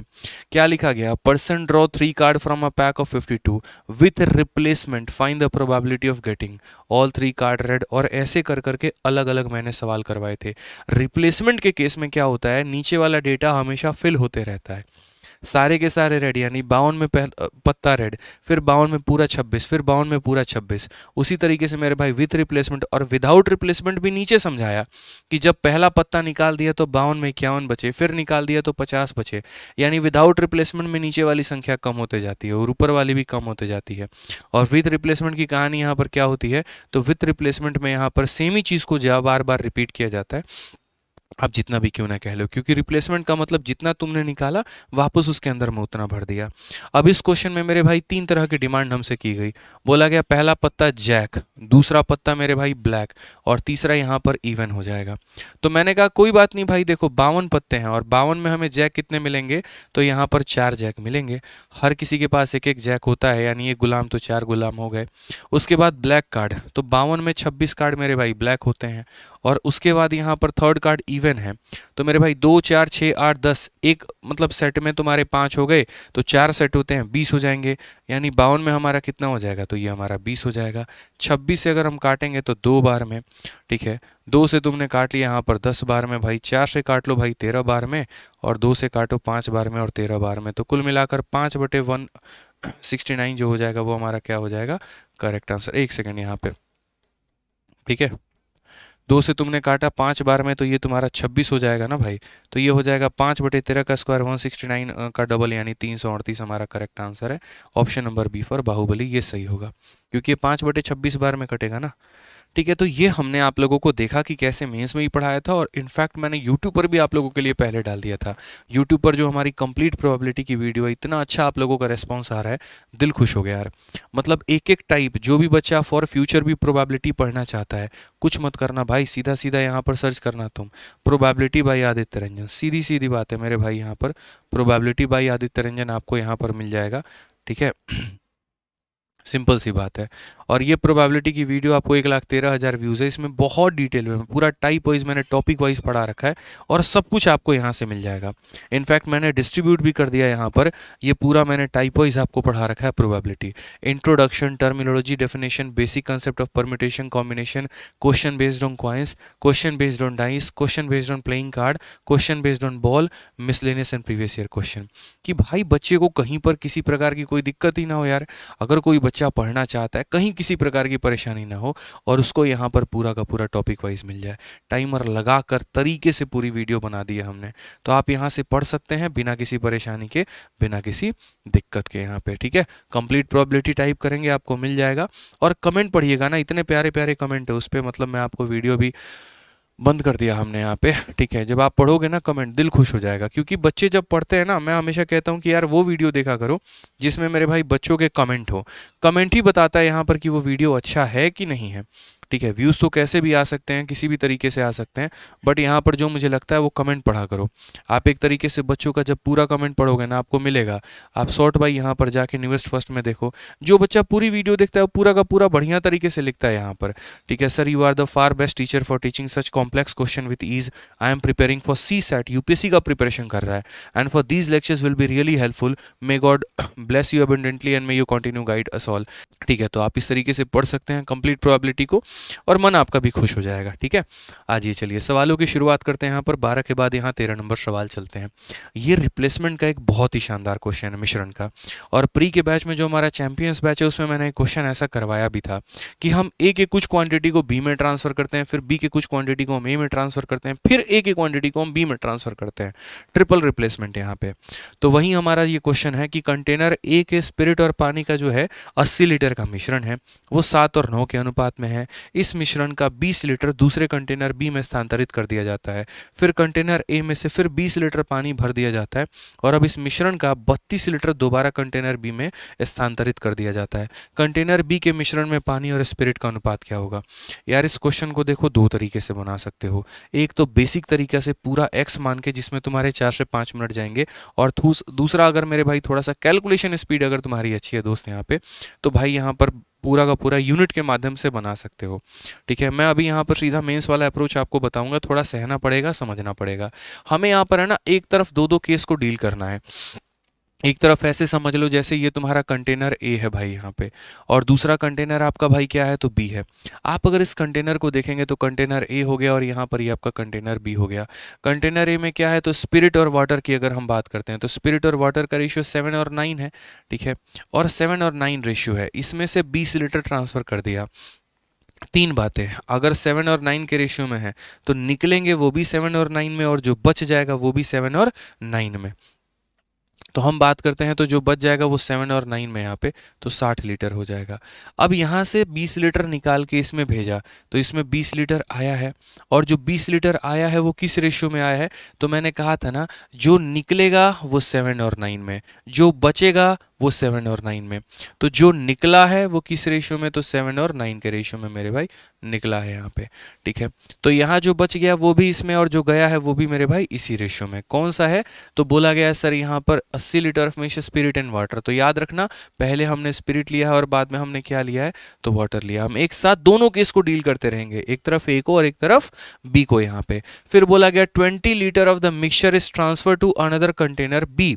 क्या लिखा गया person draw three card from a pack of fifty two with replacement find the proba probability of getting all three card red और ऐसे कर करके अलग अलग मैंने सवाल करवाए थे रिप्लेसमेंट के केस में क्या होता है नीचे वाला डेटा हमेशा फिल होते रहता है सारे के सारे रेड यानी बावन में पत्ता रेड फिर बावन में पूरा छब्बीस फिर बावन में पूरा छब्बीस उसी तरीके से मेरे भाई विथ रिप्लेसमेंट और विदाउट रिप्लेसमेंट भी नीचे समझाया कि जब पहला पत्ता निकाल दिया तो बावन में इक्यावन बचे फिर निकाल दिया तो पचास बचे यानी विदाउट रिप्लेसमेंट में नीचे वाली संख्या कम होते जाती है और ऊपर वाली भी कम होते जाती है और विथ रिप्लेसमेंट की कहानी यहाँ पर क्या होती है तो विथ रिप्लेसमेंट में यहाँ पर सेम ही चीज़ को बार बार रिपीट किया जाता है आप जितना भी क्यों ना कह लो क्योंकि रिप्लेसमेंट का मतलब जितना तुमने निकाला वापस उसके अंदर में उतना भर दिया अब इस क्वेश्चन में मेरे भाई तीन तरह की डिमांड हमसे की गई बोला गया पहला पत्ता जैक दूसरा पत्ता मेरे भाई ब्लैक और तीसरा यहाँ पर इवन हो जाएगा तो मैंने कहा कोई बात नहीं भाई देखो बावन पत्ते हैं और बावन में हमें जैक कितने मिलेंगे तो यहाँ पर चार जैक मिलेंगे हर किसी के पास एक एक जैक होता है यानी एक गुलाम तो चार गुलाम हो गए उसके बाद ब्लैक कार्ड तो बावन में छब्बीस कार्ड मेरे भाई ब्लैक होते हैं और उसके बाद यहाँ पर थर्ड कार्ड इवन है तो मेरे भाई दो चार छः आठ दस एक मतलब सेट में तुम्हारे पाँच हो गए तो चार सेट होते हैं बीस हो जाएंगे यानी बावन में हमारा कितना हो जाएगा तो ये हमारा बीस हो जाएगा छब्बीस से अगर हम काटेंगे तो दो बार में ठीक है दो से तुमने काट लिया यहाँ पर दस बार में भाई चार से काट लो भाई तेरह बार में और दो से काटो पाँच बार में और तेरह बार में तो कुल मिलाकर पाँच बटे वन सिक्सटी नाइन जो हो जाएगा वो हमारा क्या हो जाएगा करेक्ट आंसर एक सेकेंड यहाँ पे ठीक है दो से तुमने काटा पाँच बार में तो ये तुम्हारा छब्बीस हो जाएगा ना भाई तो ये हो जाएगा पाँच बटे तेरह का स्क्वायर वन सिक्सटी नाइन का डबल यानी तीन सौ अड़तीस हमारा करेक्ट आंसर है option number B for Baahubali ये सही होगा क्योंकि ये पाँच बटे छब्बीस बार में कटेगा ना ठीक है तो ये हमने आप लोगों को देखा कि कैसे मेंस में ही पढ़ाया था और इनफैक्ट मैंने यूट्यूब पर भी आप लोगों के लिए पहले डाल दिया था यूट्यूब पर जो हमारी कंप्लीट प्रोबेबिलिटी की वीडियो है इतना अच्छा आप लोगों का रेस्पॉन्स आ रहा है दिल खुश हो गया यार मतलब एक एक टाइप जो भी बच्चा फॉर फ्यूचर भी प्रोबेबिलिटी पढ़ना चाहता है कुछ मत करना भाई सीधा सीधा यहाँ पर सर्च करना तुम प्रोबेबिलिटी बाई आदित्य रंजन सीधी सीधी बात है मेरे भाई यहाँ पर प्रोबेबिलिटी बाई आदित्य रंजन आपको यहाँ पर मिल जाएगा ठीक है सिंपल सी बात है और ये प्रोबेबिलिटी की वीडियो आपको एक लाख तेरह हज़ार व्यूज़ है इसमें बहुत डिटेल में पूरा टाइप वाइज मैंने टॉपिक वाइज पढ़ा रखा है और सब कुछ आपको यहाँ से मिल जाएगा इनफैक्ट मैंने डिस्ट्रीब्यूट भी कर दिया यहाँ पर ये पूरा मैंने टाइप वाइज आपको पढ़ा रखा है probability introduction terminology definition basic concept of permutation combination question based on coins question based on dice question based on playing card question based on ball miscellaneous and previous year question कि भाई बच्चे को कहीं पर किसी प्रकार की कोई दिक्कत ही ना हो यार अगर कोई बच्चे बच्चा पढ़ना चाहता है कहीं किसी प्रकार की परेशानी ना हो और उसको यहाँ पर पूरा का पूरा टॉपिक वाइज मिल जाए टाइमर लगा कर तरीके से पूरी वीडियो बना दी है हमने तो आप यहाँ से पढ़ सकते हैं बिना किसी परेशानी के बिना किसी दिक्कत के यहाँ पे ठीक है कंप्लीट प्रॉबिलिटी टाइप करेंगे आपको मिल जाएगा और कमेंट पढ़िएगा ना इतने प्यारे प्यारे कमेंट है उस पर मतलब मैं आपको वीडियो भी बंद कर दिया हमने यहाँ पे ठीक है जब आप पढ़ोगे ना कमेंट दिल खुश हो जाएगा क्योंकि बच्चे जब पढ़ते हैं ना मैं हमेशा कहता हूँ कि यार वो वीडियो देखा करो जिसमें मेरे भाई बच्चों के कमेंट हो कमेंट ही बताता है यहाँ पर कि वो वीडियो अच्छा है कि नहीं है ठीक है व्यूज़ तो कैसे भी आ सकते हैं किसी भी तरीके से आ सकते हैं बट यहाँ पर जो मुझे लगता है वो कमेंट पढ़ा करो आप एक तरीके से बच्चों का जब पूरा कमेंट पढ़ोगे ना आपको मिलेगा आप शॉर्ट बाई यहाँ पर जाके न्यूएस्ट फर्स्ट में देखो जो बच्चा पूरी वीडियो देखता है वो पूरा का पूरा बढ़िया तरीके से लिखता है यहाँ पर ठीक है sir you are the far best teacher for teaching such complex question with ease I am preparing for C set you का प्रिपरेशन कर रहा है and for these lectures will be really helpful may God bless you abundantly and may you continue guide us all ठीक है तो आप इस तरीके से पढ़ सकते हैं कंप्लीट प्रोबेबिलिटी को और मन आपका भी खुश हो जाएगा ठीक है आज ये चलिए सवालों की शुरुआत करते हैं यहाँ पर बारह के बाद यहाँ तेरह नंबर सवाल चलते हैं ये रिप्लेसमेंट का एक बहुत ही शानदार क्वेश्चन है मिश्रण का और प्री के बैच में जो हमारा चैंपियंस बैच है उसमें मैंने एक क्वेश्चन ऐसा करवाया भी था कि हम ए के कुछ क्वान्टिटी को बी में ट्रांसफर करते हैं फिर बी के कुछ क्वान्टिटी को हम ए में ट्रांसफर करते हैं फिर ए के क्वान्टिटी को हम बी में ट्रांसफर करते हैं ट्रिपल रिप्लेसमेंट यहाँ पे तो वहीं हमारा ये क्वेश्चन है कि कंटेनर ए के स्पिरिट और पानी का जो है अस्सी लीटर का मिश्रण है वो सात और नौ के अनुपात में है इस मिश्रण का 20 लीटर दूसरे कंटेनर बी में स्थानांतरित कर दिया जाता है फिर कंटेनर ए में से फिर 20 लीटर पानी भर दिया जाता है और अब इस मिश्रण का 32 लीटर दोबारा कंटेनर बी में स्थानांतरित कर दिया जाता है कंटेनर बी के मिश्रण में पानी और स्पिरिट का अनुपात क्या होगा यार इस क्वेश्चन को देखो दो तरीके से बना सकते हो एक तो बेसिक तरीका से पूरा एक्स मान के जिसमें तुम्हारे चार से पाँच मिनट जाएंगे और दूसरा अगर मेरे भाई थोड़ा सा कैलकुलेशन स्पीड अगर तुम्हारी अच्छी है दोस्त यहाँ पे तो भाई यहाँ पर पूरा का पूरा यूनिट के माध्यम से बना सकते हो ठीक है मैं अभी यहाँ पर सीधा मेंस वाला अप्रोच आपको बताऊंगा थोड़ा सहना पड़ेगा समझना पड़ेगा हमें यहाँ पर है ना एक तरफ दो दो केस को डील करना है एक तरफ ऐसे समझ लो जैसे ये तुम्हारा कंटेनर ए है भाई यहाँ पे और दूसरा कंटेनर आपका भाई क्या है तो बी है आप अगर इस कंटेनर को देखेंगे तो कंटेनर ए हो गया और यहाँ पर ये आपका कंटेनर बी हो गया कंटेनर ए में क्या है तो स्पिरिट और वाटर की अगर हम बात करते हैं तो स्पिरिट और वाटर का रेशियो सेवन और नाइन है ठीक है और सेवन और नाइन रेशियो है इसमें से बीस लीटर ट्रांसफ़र कर दिया तीन बातें अगर सेवन और नाइन के रेशियो में है तो निकलेंगे वो भी सेवन और नाइन में और जो बच जाएगा वो भी सेवन और नाइन में तो हम बात करते हैं तो जो बच जाएगा वो सेवन और नाइन में यहाँ पे तो साठ लीटर हो जाएगा अब यहाँ से बीस लीटर निकाल के इसमें भेजा तो इसमें बीस लीटर आया है और जो बीस लीटर आया है वो किस रेशियो में आया है तो मैंने कहा था ना जो निकलेगा वो सेवन और नाइन में जो बचेगा वो सेवन और नाइन में तो जो निकला है वो किस रेशियो में तो सेवन और नाइन के रेशियो में मेरे भाई निकला है यहाँ पे ठीक है तो यहाँ जो बच गया वो भी इसमें और जो गया है वो भी मेरे भाई इसी रेशियो में कौन सा है तो बोला गया सर यहाँ पर अस्सी litre of mix spirit and water तो याद रखना पहले हमने स्पिरिट लिया है और बाद में हमने क्या लिया है तो वाटर लिया हम एक साथ दोनों केस को डील करते रहेंगे एक तरफ ए को और एक तरफ बी को यहाँ पे फिर बोला गया twenty litre of the mixture is transfer to another container B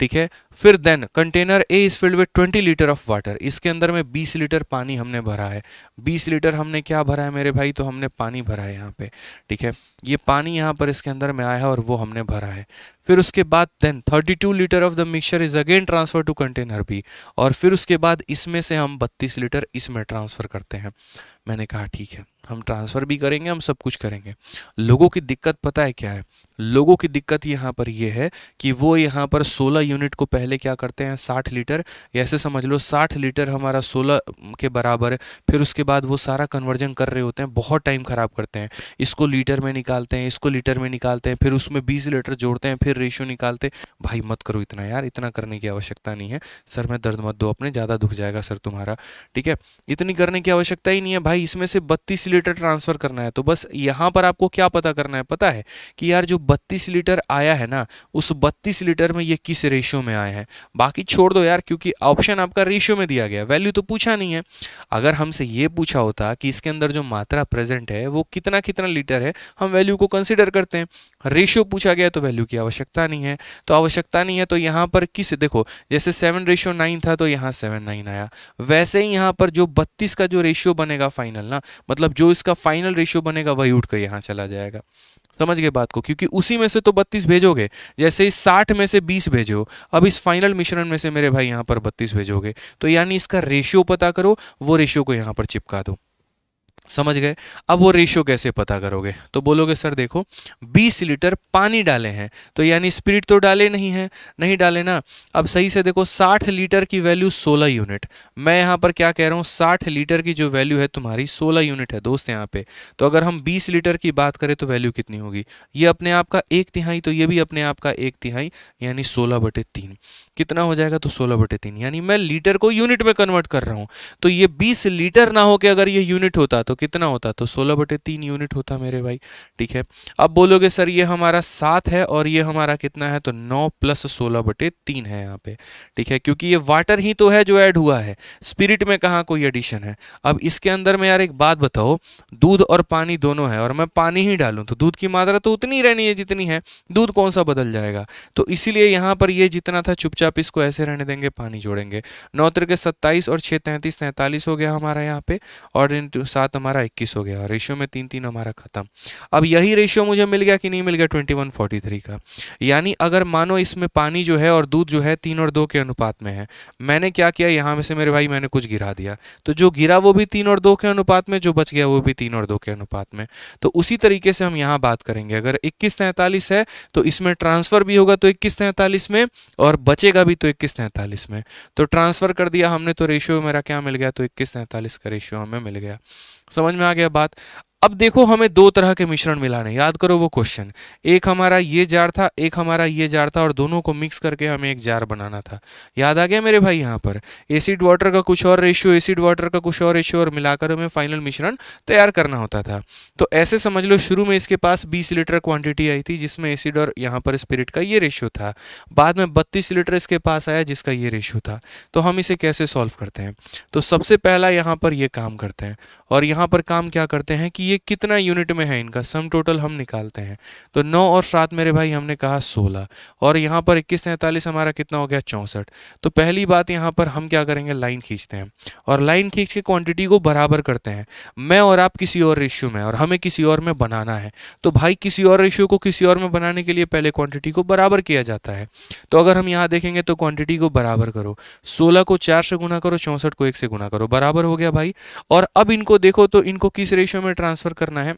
ठीक है फिर then container A is filled with 20 litre of water इसके अंदर में 20 लीटर पानी हमने भरा है 20 लीटर हमने क्या भरा है मेरे भाई तो हमने पानी भरा है यहाँ पे ठीक है ये पानी यहाँ पर इसके अंदर में आया है और वो हमने भरा है फिर उसके बाद then 32 litre of the mixture is again transfer to container B और फिर उसके बाद इसमें से हम बत्तीस लीटर इसमें ट्रांसफ़र करते हैं मैंने कहा ठीक है हम ट्रांसफ़र भी करेंगे हम सब कुछ करेंगे लोगों की दिक्कत पता है क्या है लोगों की दिक्कत यहाँ पर यह है कि वो यहाँ पर 16 यूनिट को पहले क्या करते हैं 60 लीटर ऐसे समझ लो 60 लीटर हमारा 16 के बराबर है फिर उसके बाद वो सारा कन्वर्जन कर रहे होते हैं बहुत टाइम ख़राब करते हैं इसको लीटर में निकालते हैं इसको लीटर में निकालते हैं फिर उसमें बीस लीटर जोड़ते हैं फिर रेशियो निकालते भाई मत करो इतना यार इतना करने की आवश्यकता नहीं है सर मैं दर्द मत दो अपने ज़्यादा दुख जाएगा सर तुम्हारा ठीक है इतनी करने की आवश्यकता ही नहीं है भाई इसमें से बत्तीस लीटर ट्रांसफ़र करना है तो बस यहाँ पर आपको क्या पता करना है पता है कि यार जो 32 लीटर आया है ना उस 32 लीटर में ये किस रेशियो में आया है बाकी छोड़ दो यार क्योंकि ऑप्शन आपका रेशियो में दिया गया वैल्यू तो पूछा नहीं है अगर हमसे ये पूछा होता कि इसके अंदर जो मात्रा प्रेजेंट है वो कितना कितना लीटर है हम वैल्यू को कंसिडर करते हैं रेशियो पूछा गया तो वैल्यू की आवश्यकता नहीं है तो आवश्यकता नहीं है तो यहाँ पर किस देखो जैसे सेवन रेशियो नाइन था तो यहाँ सेवन नाइन आया वैसे ही यहाँ पर जो बत्तीस का जो रेशियो बनेगा फाइनल ना मतलब जो जो इसका फाइनल रेशियो बनेगा वही उठकर यहाँ चला जाएगा समझ गए बात को क्योंकि उसी में से तो बत्तीस भेजोगे जैसे इस साठ में से बीस भेजो अब इस फाइनल मिश्रण में से मेरे भाई यहाँ पर बत्तीस भेजोगे तो यानी इसका रेशियो पता करो वो रेशियो को यहाँ पर चिपका दो समझ गए अब वो रेशियो कैसे पता करोगे तो बोलोगे सर देखो 20 लीटर पानी डाले हैं तो यानी स्पिरिट तो डाले नहीं है नहीं डाले ना अब सही से देखो 60 लीटर की वैल्यू 16 यूनिट मैं यहाँ पर क्या कह रहा हूँ 60 लीटर की जो वैल्यू है तुम्हारी 16 यूनिट है दोस्त यहाँ पे तो अगर हम 20 लीटर की बात करें तो वैल्यू कितनी होगी ये अपने आप का एक तिहाई तो ये भी अपने आप का एक तिहाई यानी सोलह बटे तीन कितना हो जाएगा तो सोलह बटे तीन यानी मैं लीटर को यूनिट में कन्वर्ट कर रहा हूँ तो ये बीस लीटर ना होकर अगर ये यूनिट होता तो कितना होता तो सोलह बटे तीन यूनिट होता मेरे भाई ठीक है अब बोलोगे सर ये हमारा सात है और ये हमारा कितना है तो नौ प्लस सोलह बटे तीन है यहाँ पे ठीक है क्योंकि ये वाटर ही तो है जो ऐड हुआ है स्पिरिट में कहाँ कोई एडिशन है अब इसके अंदर में यार एक बात बताओ दूध और पानी दोनों है और मैं पानी ही डालूँ तो दूध की मात्रा तो उतनी रहनी है जितनी है दूध कौन सा बदल जाएगा तो इसीलिए यहाँ पर ये जितना था चुपचाप इसको ऐसे रहने देंगे पानी जोड़ेंगे नौ तरह के सत्ताईस और छः तैंतीस तैंतालीस हो गया हमारा यहाँ पे और इंटू सात हमारा इक्कीस हो गया रेशियो में तीन तीन हमारा ख़त्म अब यही रेशियो मुझे मिल गया कि नहीं मिल गया ट्वेंटी का यानी अगर मानो इसमें पानी जो है और दूध जो है तीन और दो के अनुपात में है मैंने क्या किया यहाँ में से मेरे भाई मैंने कुछ गिरा दिया तो जो गिरा वो भी तीन और दो के अनुपात में जो बच गया वो भी तीन और दो के अनुपात में तो उसी तरीके से हम यहाँ बात करेंगे अगर इक्कीस तैंतालीस है तो इसमें ट्रांसफ़र भी होगा तो इक्कीस तैंतालीस में और बचेगा भी तो इक्कीस तैंतालीस में तो ट्रांसफ़र कर दिया हमने तो रेशियो मेरा क्या मिल गया तो इक्कीस तैंतालीस का रेशियो हमें मिल गया समझ में आ गया बात अब देखो हमें दो तरह के मिश्रण मिलाने याद करो वो क्वेश्चन एक हमारा ये जार था एक हमारा ये जार था और दोनों को मिक्स करके हमें एक जार बनाना था याद आ गया मेरे भाई यहाँ पर एसिड वाटर का कुछ और रेशियो एसिड वाटर का कुछ और रेशियो और मिलाकर हमें फाइनल मिश्रण तैयार करना होता था तो ऐसे समझ लो शुरू में इसके पास बीस लीटर क्वान्टिटी आई थी जिसमें एसिड और यहाँ पर स्पिरिट का ये रेशियो था बाद में बत्तीस लीटर इसके पास आया जिसका ये रेशियो था तो हम इसे कैसे सॉल्व करते हैं तो सबसे पहला यहाँ पर ये काम करते हैं और यहाँ पर काम क्या करते हैं कि ये कितना यूनिट में है इनका सम टोटल हम निकालते हैं तो नौ और सात मेरे भाई हमने कहा सोलह और यहाँ पर इक्कीस सैंतालीस हमारा कितना हो गया चौंसठ तो पहली बात यहाँ पर हम क्या करेंगे लाइन खींचते हैं और लाइन खींच के क्वान्टिटी को बराबर करते हैं मैं और आप किसी और रेशियो में और हमें किसी और में बनाना है तो भाई किसी और रेशियो को किसी और में बनाने के लिए पहले क्वान्टिटी को बराबर किया जाता है तो अगर हम यहाँ देखेंगे तो क्वान्टिटी को बराबर करो सोलह को चार से गुना करो चौंसठ को एक से गुना करो बराबर हो गया भाई और अब इनको देखो तो इनको किस रेशियो में ट्रांस ट्रांसफ़र करना है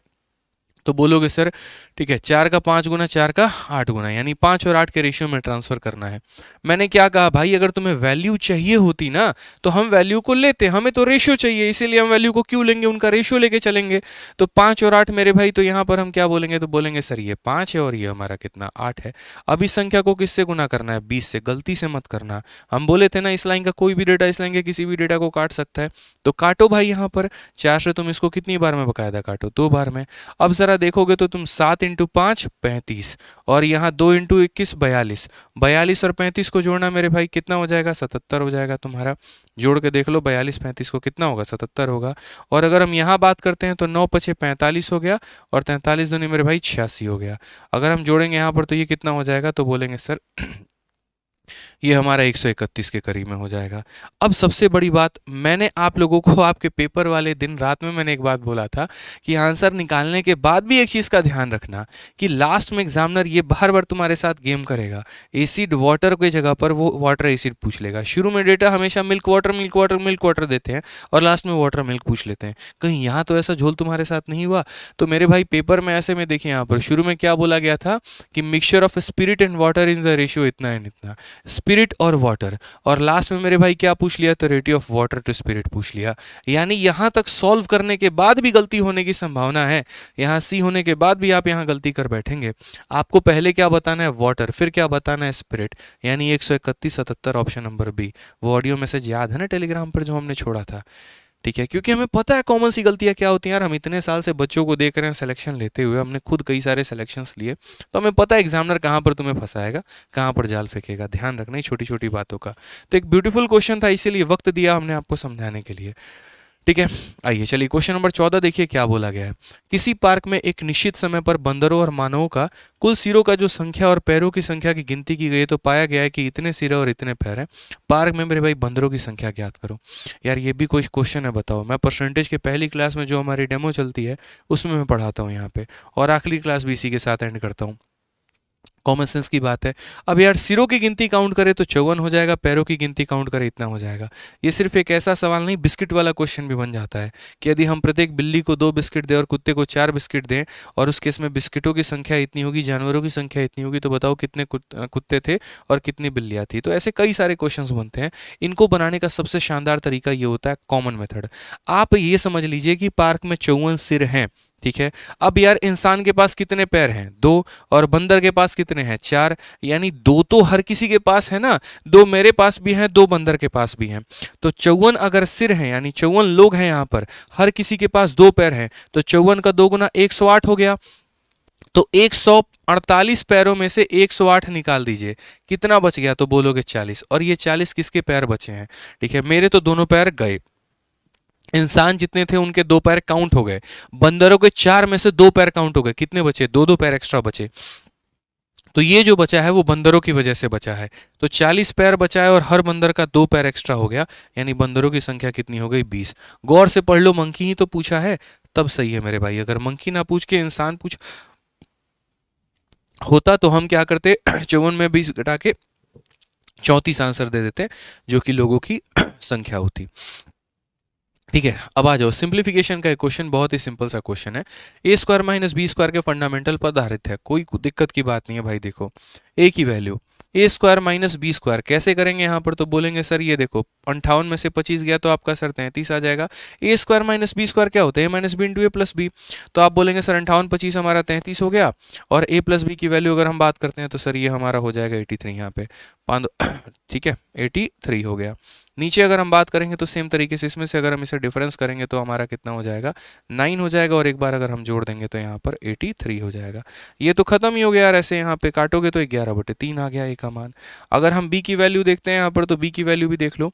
तो बोलोगे सर ठीक है चार का पाँच गुना चार का आठ गुना यानी पाँच और आठ के रेशियो में ट्रांसफ़र करना है मैंने क्या कहा भाई अगर तुम्हें वैल्यू चाहिए होती ना तो हम वैल्यू को लेते हमें तो रेशियो चाहिए इसीलिए हम वैल्यू को क्यों लेंगे उनका रेशियो लेके चलेंगे तो पाँच और आठ मेरे भाई तो यहाँ पर हम क्या बोलेंगे तो बोलेंगे सर ये पाँच है और ये हमारा कितना आठ है अब इस संख्या को किससे गुना करना है बीस से गलती से मत करना हम बोले थे ना इस लाइन का कोई भी डेटा इस लाइन के किसी भी डेटा को काट सकता है तो काटो भाई यहाँ पर चार से तुम इसको कितनी बार में बकायदा काटो दो बार में अब ज़रा देखोगे तो तुम सात इंटू पाँच पैंतीस और यहाँ दो इंटू इक्कीस बयालीस बयालीस और पैंतीस को जोड़ना मेरे भाई कितना हो जाएगा सतहत्तर हो जाएगा तुम्हारा जोड़ के देख लो बयालीस पैंतीस को कितना होगा सतहत्तर होगा और अगर हम यहाँ बात करते हैं तो नौ पछे पैंतालीस हो गया और तैंतालीस दोनों मेरे भाई छियासी हो गया अगर हम जोड़ेंगे यहाँ पर तो ये कितना हो जाएगा तो बोलेंगे सर ये हमारा 131 के करीब में हो जाएगा अब सबसे बड़ी बात मैंने आप लोगों को आपके पेपर वाले दिन रात में मैंने एक बात बोला था कि आंसर निकालने के बाद भी एक चीज़ का ध्यान रखना कि लास्ट में एग्जामिनर ये बार बार तुम्हारे साथ गेम करेगा एसिड वाटर के जगह पर वो वाटर एसिड पूछ लेगा शुरू में डेटा हमेशा milk water milk water milk water देते हैं और लास्ट में वाटर मिल्क पूछ लेते हैं कहीं यहाँ तो ऐसा झोल तुम्हारे साथ नहीं हुआ तो मेरे भाई पेपर में ऐसे में देखिए यहाँ पर शुरू में क्या बोला गया था कि mixture of spirit and water in the ratio इतना एंड इतना स्पिरिट और वाटर और लास्ट में मेरे भाई क्या पूछ लिया तो रेटी ऑफ वाटर टू स्पिरिट पूछ लिया यानी यहाँ तक सॉल्व करने के बाद भी गलती होने की संभावना है यहाँ सी होने के बाद भी आप यहाँ गलती कर बैठेंगे आपको पहले क्या बताना है वाटर फिर क्या बताना है स्पिरिट यानी एक सौ इकतीस सतहत्तर ऑप्शन नंबर बी वो ऑडियो मैसेज याद है ना टेलीग्राम पर जो हमने छोड़ा था ठीक है क्योंकि हमें पता है कॉमन सी गलतियाँ क्या होती हैं यार हम इतने साल से बच्चों को देख रहे हैं सिलेक्शन लेते हुए हमने खुद कई सारे सिलेक्शंस लिए तो हमें पता है एग्जामिनर कहाँ पर तुम्हें फंसाएगा कहाँ पर जाल फेंकेगा ध्यान रखना ही छोटी छोटी बातों का तो एक ब्यूटीफुल क्वेश्चन था इसीलिए वक्त दिया हमने आपको समझाने के लिए ठीक है आइए चलिए क्वेश्चन नंबर चौदह देखिए क्या बोला गया है किसी पार्क में एक निश्चित समय पर बंदरों और मानवों का कुल सिरों का जो संख्या और पैरों की संख्या की गिनती की गई तो पाया गया है कि इतने सिरे और इतने पैर हैं पार्क में मेरे भाई बंदरों की संख्या ज्ञात करो यार ये भी कोई क्वेश्चन है बताओ मैं परसेंटेज के पहली क्लास में जो हमारी डेमो चलती है उसमें मैं पढ़ाता हूँ यहाँ पर और आखिरी क्लास भी इसी के साथ एंड करता हूँ कॉमन सेंस की बात है अब यार सिरों की गिनती काउंट करें तो चौवन हो जाएगा पैरों की गिनती काउंट करें इतना हो जाएगा ये सिर्फ एक ऐसा सवाल नहीं बिस्किट वाला क्वेश्चन भी बन जाता है कि यदि हम प्रत्येक बिल्ली को दो बिस्किट दें और कुत्ते को चार बिस्किट दें और उस केस में बिस्किटों की संख्या इतनी होगी जानवरों की संख्या इतनी होगी तो बताओ कितने कुत्ते थे और कितनी बिल्लियाँ थी तो ऐसे कई सारे क्वेश्चन बनते हैं इनको बनाने का सबसे शानदार तरीका ये होता है कॉमन मेथड आप ये समझ लीजिए कि पार्क में चौवन सिर हैं ठीक है अब यार इंसान के पास कितने पैर हैं दो और बंदर के पास कितने हैं चार यानी दो तो हर किसी के पास है ना दो मेरे पास भी हैं दो बंदर के पास भी हैं तो चौवन अगर सिर हैं यानी चौवन लोग हैं यहाँ पर हर किसी के पास दो पैर हैं तो चौवन का दो गुना एक सौ आठ हो गया तो एक सौ अड़तालीस पैरों में से एक सौ आठ निकाल दीजिए कितना बच गया तो बोलोगे चालीस और ये चालीस किसके पैर बचे हैं ठीक है मेरे तो दोनों पैर गए इंसान जितने थे उनके दो पैर काउंट हो गए बंदरों के चार में से दो पैर काउंट हो गए कितने बचे दो दो पैर एक्स्ट्रा बचे तो ये जो बचा है वो बंदरों की वजह से बचा है तो 40 पैर बचा है और हर बंदर का दो पैर एक्स्ट्रा हो गया यानी बंदरों की संख्या कितनी हो गई 20 गौर से पढ़ लो मंकी ही तो पूछा है तब सही है मेरे भाई अगर मंकी ना पूछ के इंसान पूछ होता तो हम क्या करते [clears throat] चौवन में बीस घटा के चौंतीस आंसर दे देते जो कि लोगों की [clears throat] संख्या होती ठीक है अब आ जाओ सिंप्लीफिकेशन का एक क्वेश्चन बहुत ही सिंपल सा क्वेश्चन है A square minus B square के फंडामेंटल पर आधारित है कोई दिक्कत की बात नहीं है भाई देखो ए की value A square minus B square कैसे करेंगे यहाँ पर तो बोलेंगे सर ये देखो अंठावन में से पच्चीस गया तो आपका सर तैंतीस आ जाएगा A square minus B square क्या होता है A minus B into A plus B तो आप बोलेंगे सर अंठावन पच्चीस हमारा तैंतीस हो गया और ए प्लस बी की वैल्यू अगर हम बात करते हैं तो सर ये हमारा हो जाएगा एटी थ्री यहाँ पे पाँच [coughs] ठीक है एटी थ्री हो गया नीचे अगर हम बात करेंगे तो सेम तरीके से इसमें से अगर हम इसे डिफरेंस करेंगे तो हमारा कितना हो जाएगा नाइन हो जाएगा और एक बार अगर हम जोड़ देंगे तो यहाँ पर एटी थ्री हो जाएगा ये तो खत्म ही हो गया यार ऐसे यहाँ पे काटोगे तो ग्यारह बटे तीन आ गया एक अमान अगर हम बी की वैल्यू देखते हैं यहाँ पर तो बी की वैल्यू भी देख लो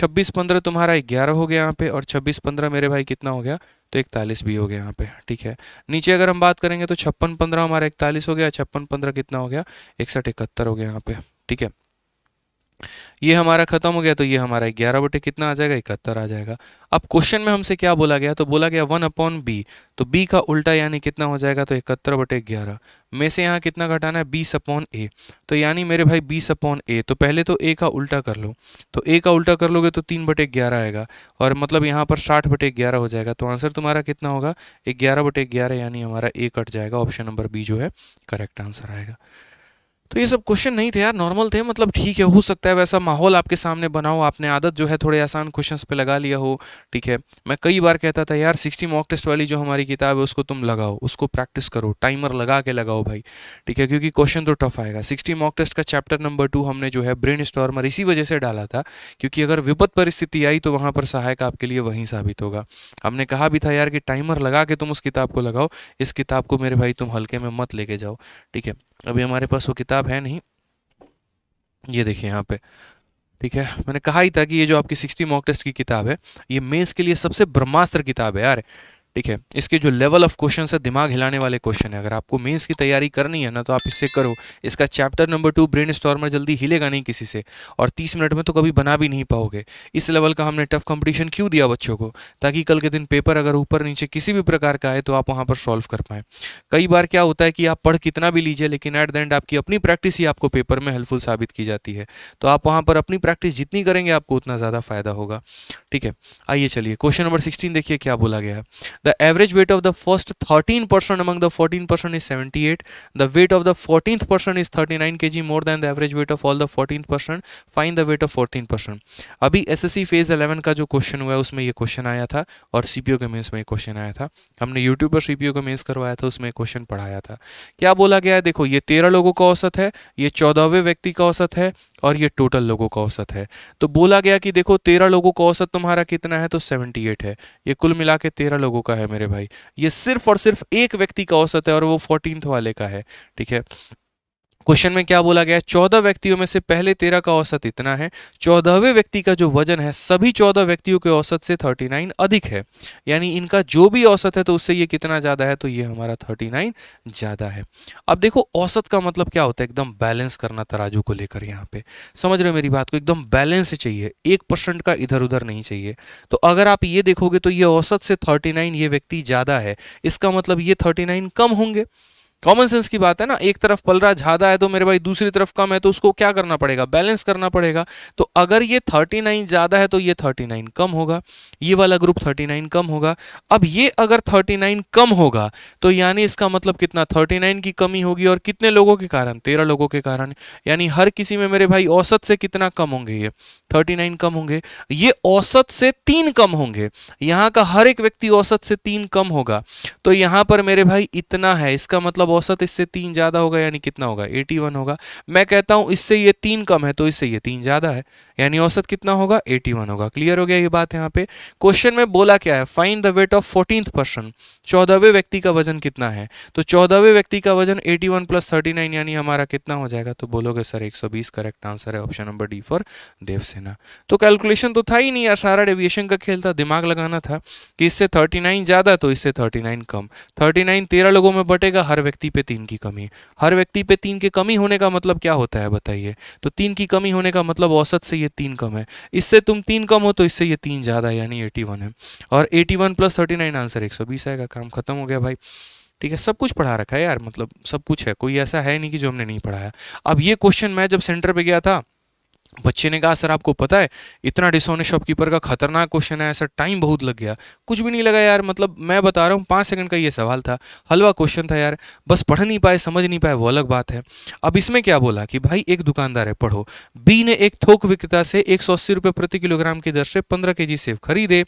छब्बीस पंद्रह तुम्हारा ग्यारह हो गया यहाँ पे और छब्बीस पंद्रह मेरे भाई कितना हो गया तो इकतालीस भी हो गया यहाँ पे ठीक है नीचे अगर हम बात करेंगे तो छप्पन पंद्रह हमारा इकतालीस हो गया छप्पन पंद्रह कितना हो गया इकसठ इकहत्तर हो गया यहाँ पे ठीक है ये हमारा ख़त्म हो गया तो ये हमारा ग्यारह बटे कितना आ जाएगा इकहत्तर आ जाएगा अब क्वेश्चन में हमसे क्या बोला गया तो बोला गया वन अपॉन बी तो बी का उल्टा यानी कितना हो जाएगा तो इकहत्तर बटे ग्यारह में से यहाँ कितना घटाना है बीस अपॉन ए तो यानी मेरे भाई बीस अपॉन ए तो पहले तो ए का उल्टा कर लो तो ए का उल्टा कर लोगे तो तीन बटे ग्यारह आएगा और मतलब यहाँ पर साठ बटे ग्यारह हो जाएगा तो आंसर तुम्हारा कितना होगा ग्यारह बटे ग्यारह यानी हमारा ए कट जाएगा ऑप्शन नंबर बी जो है करेक्ट आंसर आएगा तो ये सब क्वेश्चन नहीं थे यार नॉर्मल थे मतलब ठीक है हो सकता है वैसा माहौल आपके सामने बनाओ आपने आदत जो है थोड़े आसान क्वेश्चंस पे लगा लिया हो ठीक है मैं कई बार कहता था यार सिक्सटी मॉक टेस्ट वाली जो हमारी किताब है उसको तुम लगाओ उसको प्रैक्टिस करो टाइमर लगा के लगाओ भाई ठीक है क्योंकि क्वेश्चन तो टफ आएगा सिक्सटी मॉक टेस्ट का चैप्टर नंबर टू हमने जो है ब्रेन स्टॉर्मर इसी वजह से डाला था क्योंकि अगर विपत परिस्थिति आई तो वहाँ पर सहायक आपके लिए वहीं साबित होगा हमने कहा भी था यार कि टाइमर लगा के तुम उस किताब को लगाओ इस किताब को मेरे भाई तुम हल्के में मत लेके जाओ ठीक है अभी हमारे पास वो किताब है नहीं ये देखिए यहाँ पे ठीक है मैंने कहा ही था कि ये जो आपकी सिक्सटी मॉक टेस्ट की किताब है ये मेंस के लिए सबसे ब्रह्मास्त्र किताब है यार ठीक है इसके जो लेवल ऑफ क्वेश्चन है दिमाग हिलाने वाले क्वेश्चन है अगर आपको मेंस की तैयारी करनी है ना तो आप इससे करो इसका chapter number two brainstormer जल्दी हिलेगा नहीं किसी से और तीस मिनट में तो कभी बना भी नहीं पाओगे इस लेवल का हमने टफ कंपटीशन क्यों दिया बच्चों को ताकि कल के दिन पेपर अगर ऊपर नीचे किसी भी प्रकार का आए तो आप वहाँ पर सॉल्व कर पाएं कई बार क्या होता है कि आप पढ़ कितना भी लीजिए लेकिन एट द एंड आपकी अपनी प्रैक्टिस ही आपको पेपर में हेल्पफुल साबित की जाती है तो आप वहाँ पर अपनी प्रैक्टिस जितनी करेंगे आपको उतना ज़्यादा फायदा होगा ठीक है आइए चलिए क्वेश्चन नंबर सिक्सटीन देखिए क्या बोला गया है The average weight of the first 13 person among the 14 person is 78. The weight of the 14th person is 39 kg more than the average weight of all the 14th person. Find the weight of 14th person. अभी एसएससी फेज 11 का जो क्वेश्चन हुआ है उसमें ये क्वेश्चन आया था और सीपीओ के मेंस में ये क्वेश्चन आया था हमने यूट्यूब पर सीपीओ का मेंस करवाया था उसमें क्वेश्चन पढ़ाया था क्या बोला गया है देखो ये तेरह लोगों का औसत है ये चौदहवें व्यक्ति का औसत है और ये टोटल लोगों का औसत है तो बोला गया कि देखो तेरह लोगों का औसत तुम्हारा कितना है तो 78 है ये कुल मिला के तेरह लोगों का है मेरे भाई ये सिर्फ और सिर्फ एक व्यक्ति का औसत है और वो फोर्टीन वाले का है ठीक है क्वेश्चन में क्या बोला गया है चौदह व्यक्तियों में से पहले तेरह का औसत इतना है चौदहवें व्यक्ति का जो वजन है सभी चौदह व्यक्तियों के औसत से थर्टी नाइन अधिक है यानी इनका जो भी औसत है तो उससे ये कितना ज़्यादा है तो ये हमारा थर्टी नाइन ज़्यादा है अब देखो औसत का मतलब क्या होता है एकदम बैलेंस करना तराजू को लेकर यहाँ पे समझ रहे हो मेरी बात को एकदम बैलेंस चाहिए एक परसेंट का इधर उधर नहीं चाहिए तो अगर आप ये देखोगे तो ये औसत से थर्टी नाइन ये व्यक्ति ज़्यादा है इसका मतलब ये थर्टी नाइन कम होंगे कॉमन सेंस की बात है ना एक तरफ पलरा ज़्यादा है तो मेरे भाई दूसरी तरफ कम है तो उसको क्या करना पड़ेगा बैलेंस करना पड़ेगा तो अगर ये 39 ज़्यादा है तो ये 39 कम होगा ये वाला ग्रुप 39 कम होगा अब ये अगर 39 कम होगा तो यानी इसका मतलब कितना 39 की कमी होगी और कितने लोगों के कारण तेरह लोगों के कारण यानी हर किसी में मेरे भाई औसत से कितना कम होंगे ये नाइन कम होंगे ये औसत से तीन कम होंगे यहाँ का हर एक व्यक्ति औसत से तीन कम होगा तो यहाँ पर मेरे भाई इतना है इसका मतलब मतलब औसत इससे तीन ज़्यादा होगा यानी कितना होगा 81 होगा मैं कहता हूँ इससे ये तीन कम है तो इससे ये तीन ज़्यादा है यानी औसत कितना होगा 81 होगा क्लियर हो गया ये बात यहाँ पे क्वेश्चन में बोला क्या है find the weight of fourteen person चौदहवें व्यक्ति का वजन कितना है तो चौदहवें व्यक्ति का वजन 81 वन प्लस थर्टी यानी हमारा कितना हो जाएगा तो बोलोगे सर 120 करेक्ट आंसर है option number D for Devsena तो कैलकुलेशन तो था ही नहीं यार सारा डेविएशन का खेल था दिमाग लगाना था कि इससे थर्टी ज़्यादा तो इससे थर्टी कम थर्टी तेरह लोगों में बटेगा हर व्यक्ति पे तीन की कमी हर व्यक्ति पे तीन के कमी होने का मतलब क्या होता है बताइए तो तीन की कमी होने का मतलब औसत से ये तीन कम है इससे तुम तीन कम हो तो इससे ये तीन ज़्यादा है यानी एटी वन है और eighty one plus thirty nine answer एक सौ बीस आएगा काम खत्म हो गया भाई ठीक है सब कुछ पढ़ा रखा है यार मतलब सब कुछ है कोई ऐसा है नहीं कि जो हमने नहीं पढ़ाया अब ये क्वेश्चन मैं जब सेंटर पे गया था बच्चे ने कहा सर आपको पता है इतना डिसोनेस्ट शॉपकीपर का खतरनाक क्वेश्चन है सर टाइम बहुत लग गया कुछ भी नहीं लगा यार मतलब मैं बता रहा हूँ पाँच सेकंड का ये सवाल था हलवा क्वेश्चन था यार बस पढ़ नहीं पाए समझ नहीं पाए वो अलग बात है अब इसमें क्या बोला कि भाई एक दुकानदार है पढ़ो बी ने एक थोक विक्रेता से एक सौ अस्सी रुपये प्रति किलोग्राम की दर से पंद्रह के जी सेब खरीदे